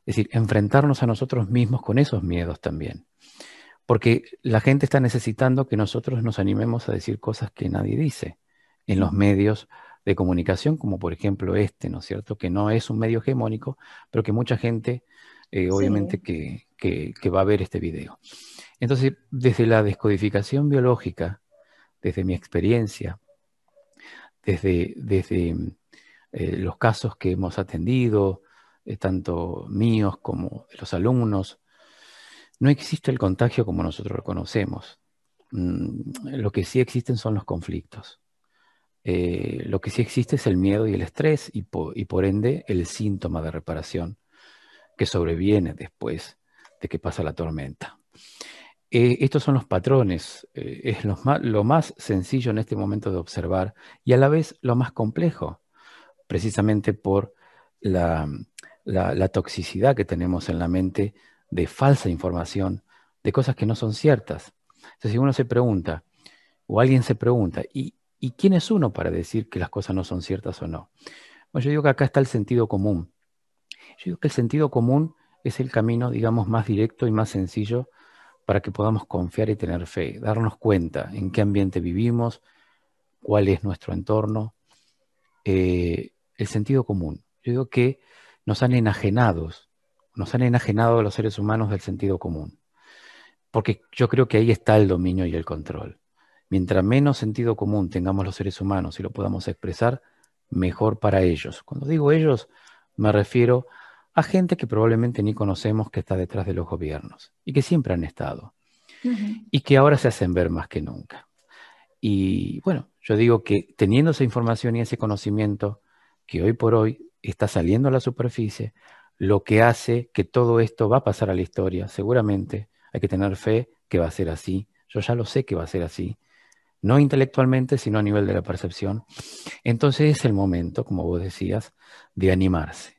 Es decir, enfrentarnos a nosotros mismos con esos miedos también. Porque la gente está necesitando que nosotros nos animemos a decir cosas que nadie dice en los medios de comunicación, como por ejemplo este, ¿no es cierto? Que no es un medio hegemónico, pero que mucha gente, eh, obviamente, que, va a ver este video. Entonces, desde la descodificación biológica, desde mi experiencia, desde, desde eh, los casos que hemos atendido, eh, tanto míos como de los alumnos, no existe el contagio como nosotros lo conocemos. Mm, lo que sí existen son los conflictos. Eh, lo que sí existe es el miedo y el estrés y, por ende el síntoma de reparación que sobreviene después de que pasa la tormenta. estos son los patrones, es lo más sencillo en este momento de observar y a la vez lo más complejo, precisamente por la, toxicidad que tenemos en la mente de falsa información, de cosas que no son ciertas. Entonces, si uno se pregunta, o alguien se pregunta, ¿y, quién es uno para decir que las cosas no son ciertas o no? Bueno, yo digo que acá está el sentido común. Yo digo que el sentido común es el camino, digamos, más directo y más sencillo para que podamos confiar y tener fe, darnos cuenta en qué ambiente vivimos, cuál es nuestro entorno, eh, el sentido común. Yo digo que nos han enajenados, nos han enajenado a los seres humanos del sentido común. Porque yo creo que ahí está el dominio y el control. Mientras menos sentido común tengamos los seres humanos y lo podamos expresar, mejor para ellos. Cuando digo ellos, me refiero a gente que probablemente ni conocemos que está detrás de los gobiernos y que siempre han estado y que ahora se hacen ver más que nunca. Y bueno, yo digo que teniendo esa información y ese conocimiento, que hoy por hoy está saliendo a la superficie, lo que hace que todo esto va a pasar a la historia, seguramente. Hay que tener fe que va a ser así. Yo ya lo sé que va a ser así. No intelectualmente, sino a nivel de la percepción. Entonces es el momento, como vos decías, de animarse.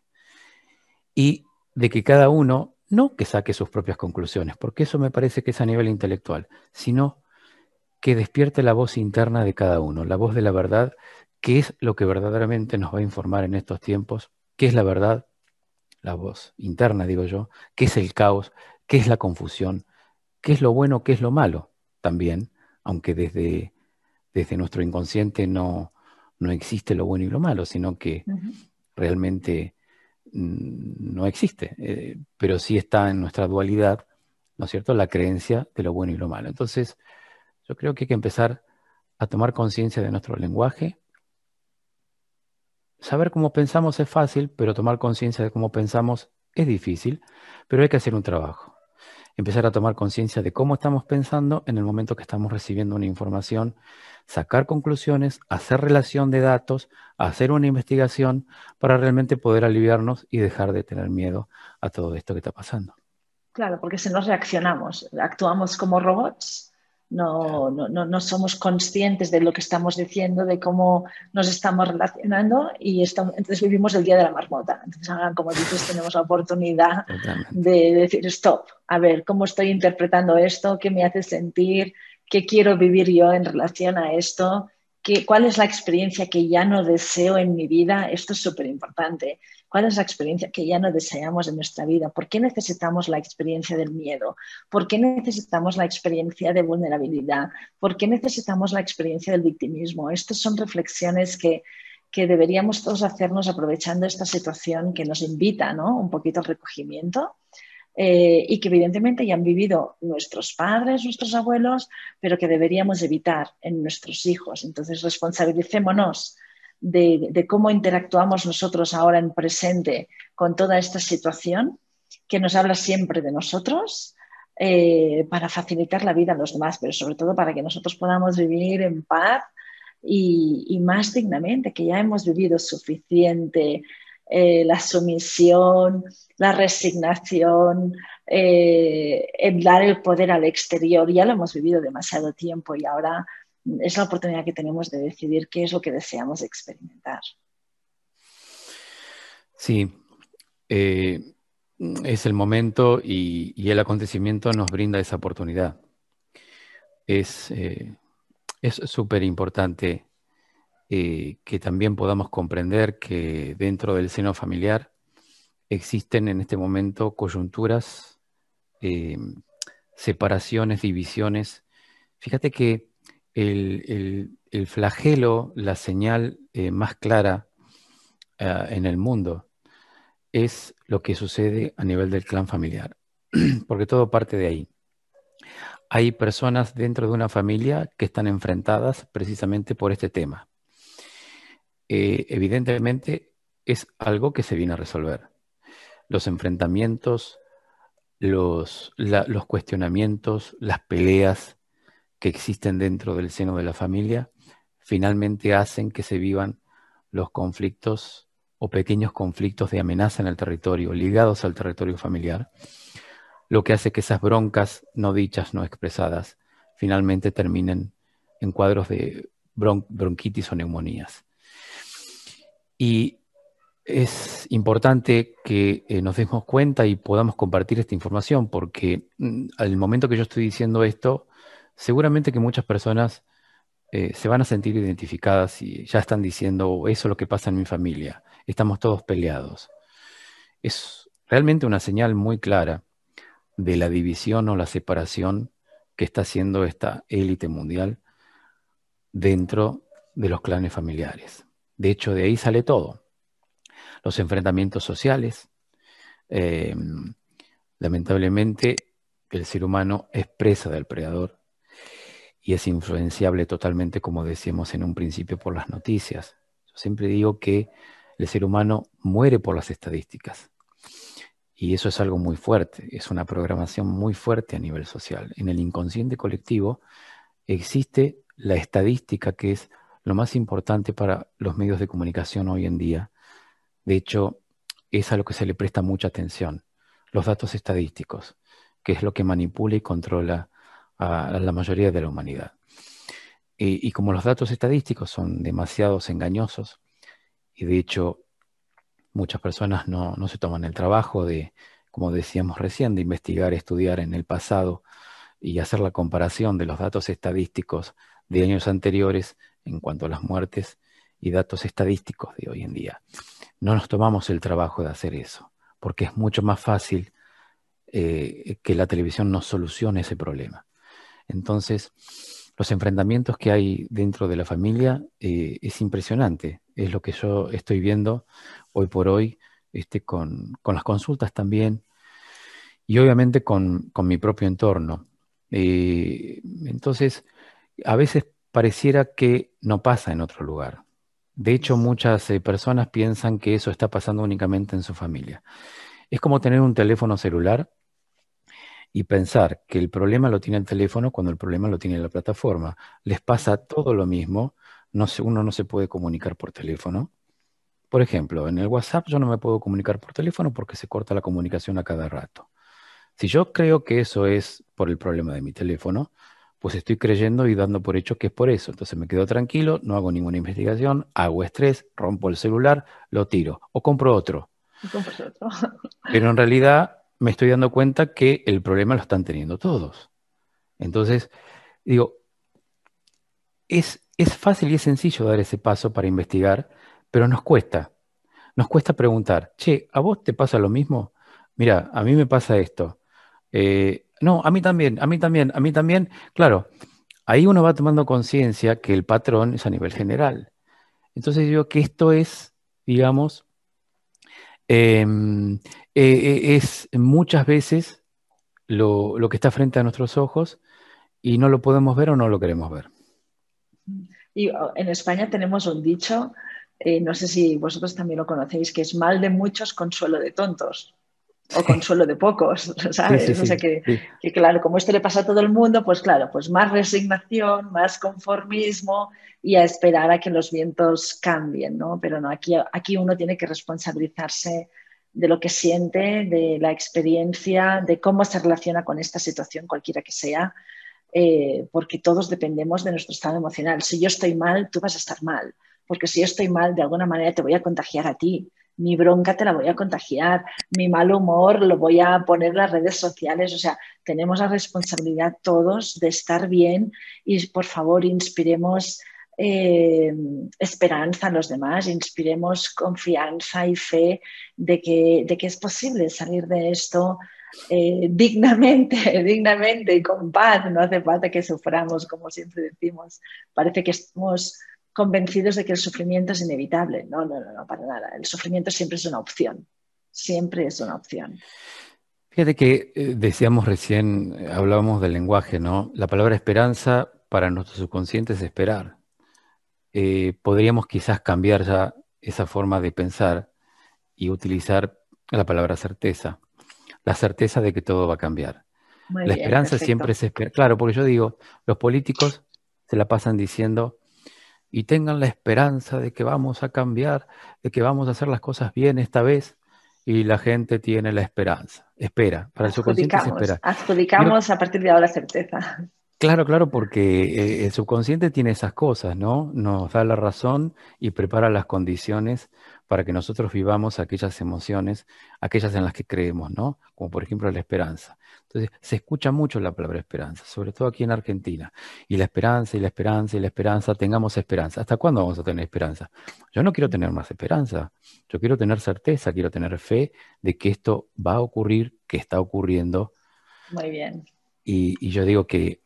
Y de que cada uno, no que saque sus propias conclusiones, porque eso me parece que es a nivel intelectual, sino que despierte la voz interna de cada uno, la voz de la verdad, que es lo que verdaderamente nos va a informar en estos tiempos, qué es la verdad, la voz interna, digo yo, qué es el caos, qué es la confusión, qué es lo bueno, qué es lo malo también, aunque desde, desde nuestro inconsciente no, no existe lo bueno y lo malo, sino que realmente mm, no existe, eh, pero sí está en nuestra dualidad, ¿no es cierto?, la creencia de lo bueno y lo malo. Entonces, yo creo que hay que empezar a tomar conciencia de nuestro lenguaje. Saber cómo pensamos es fácil, pero tomar conciencia de cómo pensamos es difícil, pero hay que hacer un trabajo. Empezar a tomar conciencia de cómo estamos pensando en el momento que estamos recibiendo una información, sacar conclusiones, hacer relación de datos, hacer una investigación para realmente poder aliviarnos y dejar de tener miedo a todo esto que está pasando. Claro, porque si no reaccionamos, actuamos como robots no, no, no, somos conscientes de lo que estamos diciendo, de cómo nos estamos relacionando y estamos, entonces vivimos el día de la marmota. Entonces como dices, tenemos la oportunidad de decir, stop, a ver, ¿cómo estoy interpretando esto? ¿Qué me hace sentir? ¿Qué quiero vivir yo en relación a esto? ¿Qué, ¿Cuál es la experiencia que ya no deseo en mi vida? Esto es súper importante. ¿Cuál es la experiencia que ya no deseamos en nuestra vida? ¿Por qué necesitamos la experiencia del miedo? ¿Por qué necesitamos la experiencia de vulnerabilidad? ¿Por qué necesitamos la experiencia del victimismo? Estas son reflexiones que, deberíamos todos hacernos aprovechando esta situación que nos invita ¿no? un poquito al recogimiento. Eh, y que evidentemente ya han vivido nuestros padres, nuestros abuelos, pero que deberíamos evitar en nuestros hijos. Entonces, responsabilicémonos de, cómo interactuamos nosotros ahora en presente con toda esta situación, que nos habla siempre de nosotros, eh, para facilitar la vida a los demás, pero sobre todo para que nosotros podamos vivir en paz y, más dignamente, que ya hemos vivido suficiente eh, la sumisión, la resignación, el eh, dar el poder al exterior, ya lo hemos vivido demasiado tiempo y ahora es la oportunidad que tenemos de decidir qué es lo que deseamos experimentar. Sí, eh, es el momento y, el acontecimiento nos brinda esa oportunidad. Es eh, súper importante eh, que también podamos comprender que dentro del seno familiar existen en este momento coyunturas, separaciones, divisiones. Fíjate que el, flagelo, la señal eh, más clara ah, en el mundo, es lo que sucede a nivel del clan familiar, porque todo parte de ahí. Hay personas dentro de una familia que están enfrentadas precisamente por este tema. Eh, evidentemente es algo que se viene a resolver. Los enfrentamientos, los, los cuestionamientos, las peleas, que existen dentro del seno de la familia finalmente hacen que se vivan los conflictos o pequeños conflictos de amenaza en el territorio, ligados al territorio familiar, lo que hace que esas broncas no dichas, no expresadas, finalmente terminen en cuadros de bronquitis o neumonías. Y es importante que eh, nos demos cuenta y podamos compartir esta información, porque mm, al momento que yo estoy diciendo esto, seguramente que muchas personas eh, se van a sentir identificadas y ya están diciendo, eso es lo que pasa en mi familia, estamos todos peleados. Es realmente una señal muy clara de la división o la separación que está haciendo esta élite mundial dentro de los clanes familiares. De hecho, de ahí sale todo. Los enfrentamientos sociales. Eh, lamentablemente, el ser humano es presa del predador y es influenciable totalmente, como decíamos en un principio, por las noticias. Yo siempre digo que el ser humano muere por las estadísticas. Y eso es algo muy fuerte, es una programación muy fuerte a nivel social. En el inconsciente colectivo existe la estadística que es lo más importante para los medios de comunicación hoy en día. De hecho, es a lo que se le presta mucha atención, los datos estadísticos, que es lo que manipula y controla a la mayoría de la humanidad. Y, como los datos estadísticos son demasiados engañosos, y de hecho muchas personas no, se toman el trabajo de, como decíamos recién, de investigar, estudiar en el pasado y hacer la comparación de los datos estadísticos de años anteriores en cuanto a las muertes y datos estadísticos de hoy en día. No nos tomamos el trabajo de hacer eso, porque es mucho más fácil eh, que la televisión nos solucione ese problema. Entonces, los enfrentamientos que hay dentro de la familia eh, es impresionante. Es lo que yo estoy viendo hoy por hoy este, con, las consultas también y obviamente con, mi propio entorno. Eh, entonces, a veces pareciera que no pasa en otro lugar. De hecho, muchas eh, personas piensan que eso está pasando únicamente en su familia. Es como tener un teléfono celular y pensar que el problema lo tiene el teléfono cuando el problema lo tiene la plataforma. Les pasa todo lo mismo, uno no se puede comunicar por teléfono. Por ejemplo, en el WhatsApp yo no me puedo comunicar por teléfono porque se corta la comunicación a cada rato. Si yo creo que eso es por el problema de mi teléfono, pues estoy creyendo y dando por hecho que es por eso. Entonces me quedo tranquilo, no hago ninguna investigación, hago estrés, rompo el celular, lo tiro o Compro otro. Pero en realidad me estoy dando cuenta que el problema lo están teniendo todos. Entonces, digo, es, es fácil y es sencillo dar ese paso para investigar, pero nos cuesta. Nos cuesta preguntar, che, ¿a vos te pasa lo mismo? Mira, a mí me pasa esto. Eh, no, a mí también, a mí también, a mí también. Claro, ahí uno va tomando conciencia que el patrón es a nivel general. Entonces digo que esto es, digamos, Em, eh, eh, es muchas veces lo, que está frente a nuestros ojos y no lo podemos ver o no lo queremos ver. Y oh, en España tenemos un dicho, eh, no sé si vosotros también lo conocéis, que es mal de muchos consuelo de tontos o consuelo de pocos, ¿sabes? o sea que, claro, como esto le pasa a todo el mundo, pues claro, pues más resignación, más conformismo y a esperar a que los vientos cambien, ¿no? Pero no, aquí, aquí uno tiene que responsabilizarse de lo que siente, de la experiencia, de cómo se relaciona con esta situación, cualquiera que sea, eh, porque todos dependemos de nuestro estado emocional. Si yo estoy mal, tú vas a estar mal, porque si yo estoy mal, de alguna manera te voy a contagiar a ti mi bronca te la voy a contagiar, mi mal humor lo voy a poner en las redes sociales. O sea, tenemos la responsabilidad todos de estar bien y por favor inspiremos eh, esperanza a los demás, inspiremos confianza y fe de que, de que es posible salir de esto. Eh, dignamente, dignamente y con paz, no hace falta que suframos, como siempre decimos. Parece que estamos convencidos de que el sufrimiento es inevitable. No, no, no, para nada. El sufrimiento siempre es una opción. Siempre es una opción. Fíjate que eh, decíamos recién, eh, hablábamos del lenguaje, ¿no? La palabra esperanza para nuestro subconsciente es esperar. Eh, podríamos quizás cambiar ya esa forma de pensar y utilizar la palabra certeza. La certeza de que todo va a cambiar. la esperanza siempre es esperar. Claro, porque yo digo, los políticos se la pasan diciendo y tengan la esperanza de que vamos a cambiar, de que vamos a hacer las cosas bien esta vez. Y la gente tiene la esperanza, espera, para su subconsciente Adjudicamos a partir de ahora certeza. Claro, claro, porque eh, el subconsciente tiene esas cosas, ¿no? Nos da la razón y prepara las condiciones para que nosotros vivamos aquellas emociones, aquellas en las que creemos, ¿no? Como por ejemplo la esperanza. Entonces, se escucha mucho la palabra esperanza, sobre todo aquí en Argentina. Y la esperanza, y la esperanza, y la esperanza, tengamos esperanza. ¿Hasta cuándo vamos a tener esperanza? Yo no quiero tener más esperanza. Yo quiero tener certeza, quiero tener fe de que esto va a ocurrir, que está ocurriendo. Muy bien. Y, yo digo que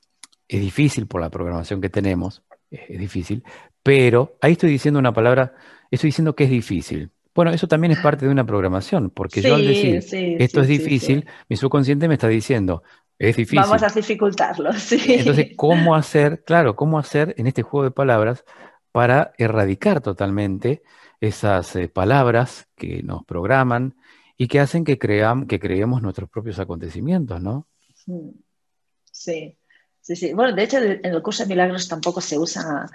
es difícil por la programación que tenemos, es, difícil, pero ahí estoy diciendo una palabra, estoy diciendo que es difícil. Bueno, eso también es parte de una programación, porque yo al decir esto es difícil, mi subconsciente me está diciendo, es difícil. Vamos a dificultarlo, sí. Entonces, ¿cómo hacer, claro, cómo hacer en este juego de palabras para erradicar totalmente esas eh, palabras que nos programan y que hacen que, creamos que creemos nuestros propios acontecimientos, ¿no? Sí. Bueno, de hecho, en el curso de milagros tampoco se usa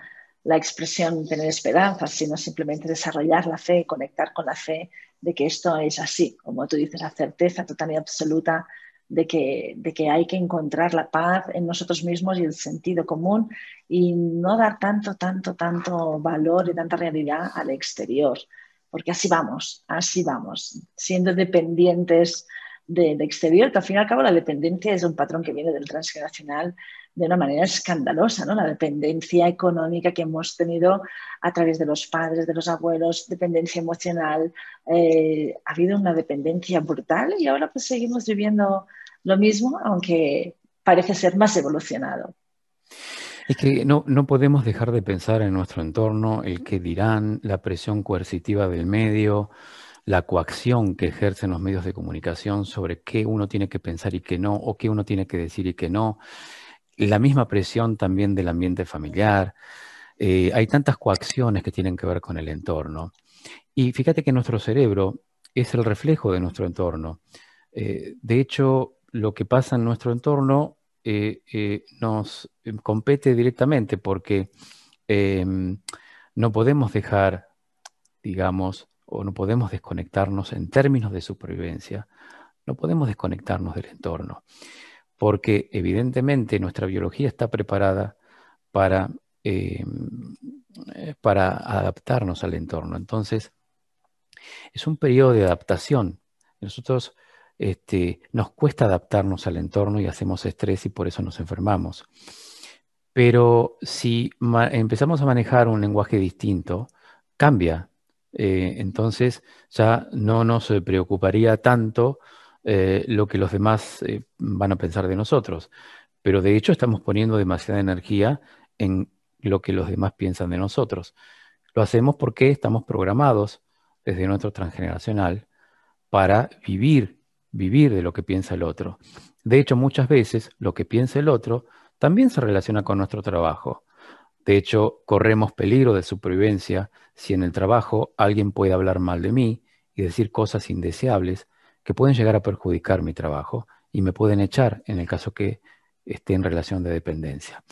la expresión tener esperanza, sino simplemente desarrollar la fe, conectar con la fe de que esto es así, como tú dices, la certeza total y absoluta de que, de que hay que encontrar la paz en nosotros mismos y el sentido común y no dar tanto, tanto, tanto valor y tanta realidad al exterior, porque así vamos, así vamos, siendo dependientes de exterior, que al fin y al cabo la dependencia es un patrón que viene del transgeneracional de una manera escandalosa, ¿no? La dependencia económica que hemos tenido a través de los padres, de los abuelos, dependencia emocional, eh, ha habido una dependencia brutal y ahora pues seguimos viviendo lo mismo, aunque parece ser más evolucionado. Es que no, no, podemos dejar de pensar en nuestro entorno, el que dirán, la presión coercitiva del medio, la coacción que ejercen los medios de comunicación sobre qué uno tiene que pensar y qué no, o qué uno tiene que decir y qué no, la misma presión también del ambiente familiar. Eh, hay tantas coacciones que tienen que ver con el entorno. Y fíjate que nuestro cerebro es el reflejo de nuestro entorno. Eh, de hecho, lo que pasa en nuestro entorno eh, nos compete directamente porque em, no podemos dejar, digamos, o no podemos desconectarnos en términos de supervivencia, no podemos desconectarnos del entorno, porque evidentemente nuestra biología está preparada para, em, eh, para adaptarnos al entorno. Entonces, es un periodo de adaptación. Nosotros este, nos cuesta adaptarnos al entorno y hacemos estrés y por eso nos enfermamos. Pero si empezamos a manejar un lenguaje distinto, cambia eh, entonces ya no nos eh, preocuparía tanto eh, lo que los demás van a pensar de nosotros. Pero de hecho estamos poniendo demasiada energía en lo que los demás piensan de nosotros. Lo hacemos porque estamos programados desde nuestro transgeneracional para vivir, vivir de lo que piensa el otro. De hecho, muchas veces lo que piensa el otro también se relaciona con nuestro trabajo. De hecho, corremos peligro de supervivencia si en el trabajo alguien puede hablar mal de mí y decir cosas indeseables que pueden llegar a perjudicar mi trabajo y me pueden echar en el caso que esté en relación de dependencia.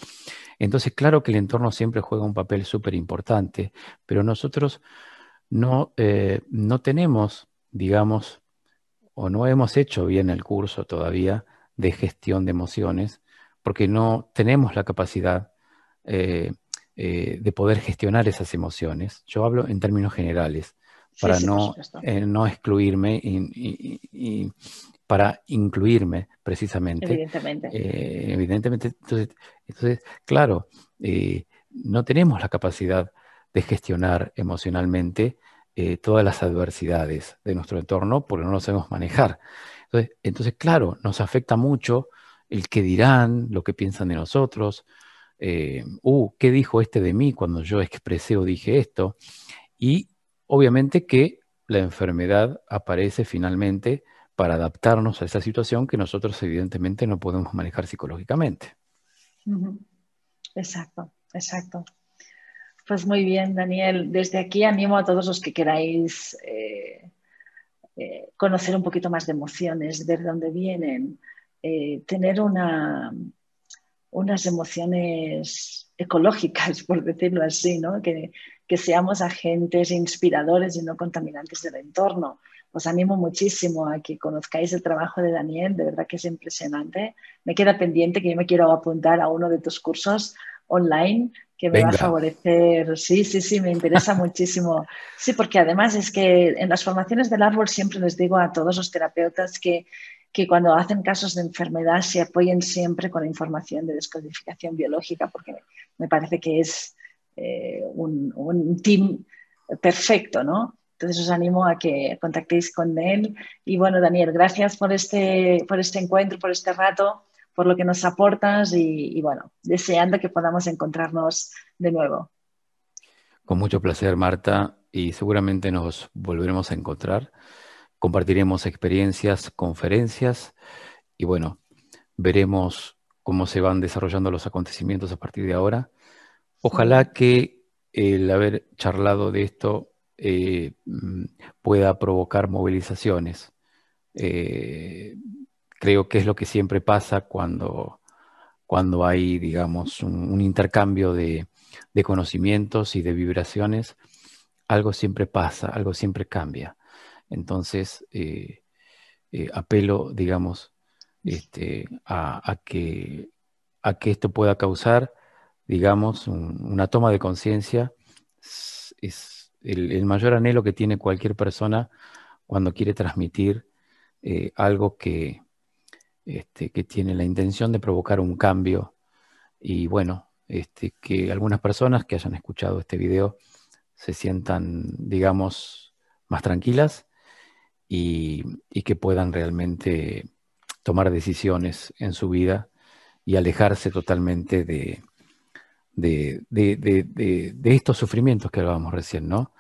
Entonces, claro que el entorno siempre juega un papel súper importante, pero nosotros no, eh, no tenemos, digamos, o no hemos hecho bien el curso todavía de gestión de emociones, porque no tenemos la capacidad eh, eh, de poder gestionar esas emociones. Yo hablo en términos generales, para no, eh, no excluirme y, para incluirme precisamente. Evidentemente. Eh, evidentemente, entonces, claro, no tenemos la capacidad de gestionar emocionalmente todas las adversidades de nuestro entorno porque no lo sabemos manejar. Entonces, entonces claro, nos afecta mucho el que dirán, lo que piensan de nosotros, eh, uh, ¿qué dijo este de mí cuando yo expresé o dije esto? Y obviamente que la enfermedad aparece finalmente para adaptarnos a esa situación que nosotros evidentemente no podemos manejar psicológicamente. Exacto, exacto. Pues muy bien, Daniel. Desde aquí animo a todos los que queráis eh, eh, conocer un poquito más de emociones, ver dónde vienen, tener una, unas emociones ecológicas, por decirlo así, ¿no? que, que seamos agentes inspiradores y no contaminantes del entorno. Os animo muchísimo a que conozcáis el trabajo de Daniel, de verdad que es impresionante. Me queda pendiente que yo me quiero apuntar a uno de tus cursos online que me va a favorecer. Sí, sí, sí, me interesa muchísimo. Sí, porque además es que en las formaciones del árbol siempre les digo a todos los terapeutas que que cuando hacen casos de enfermedad se apoyen siempre con la información de descodificación biológica, porque me parece que es eh, un, team perfecto, ¿no? Entonces os animo a que contactéis con él. Y bueno, Daniel, gracias este, por este, encuentro, por este rato, por lo que nos aportas y, y bueno, deseando que podamos encontrarnos de nuevo. Con mucho placer, Marta, y seguramente nos volveremos a encontrar compartiremos experiencias, conferencias y bueno, veremos cómo se van desarrollando los acontecimientos a partir de ahora. Ojalá que el haber charlado de esto eh, pueda provocar movilizaciones. Eh, creo que es lo que siempre pasa cuando, cuando hay, digamos, un, intercambio de conocimientos y de vibraciones. Algo siempre pasa, algo siempre cambia. Entonces, eh, eh, apelo, digamos, este, a, que, esto pueda causar, digamos, una toma de conciencia. Es, el, mayor anhelo que tiene cualquier persona cuando quiere transmitir eh, algo este, que, tiene la intención de provocar un cambio. Y bueno, este, que algunas personas que hayan escuchado este video se sientan, digamos, más tranquilas y, que puedan realmente tomar decisiones en su vida y alejarse totalmente de, de, estos sufrimientos que hablábamos recién, ¿no?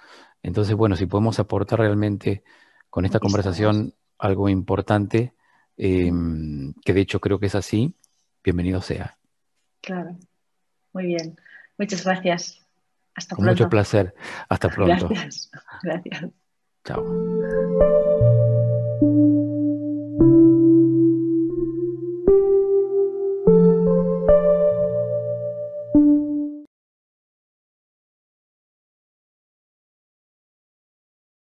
Entonces, bueno, si podemos aportar realmente con esta conversación algo importante, eh, que de hecho creo que es así, bienvenido sea. Claro, muy bien. Muchas gracias. Hasta Con Mucho placer. Hasta pronto. Gracias. gracias. Chao.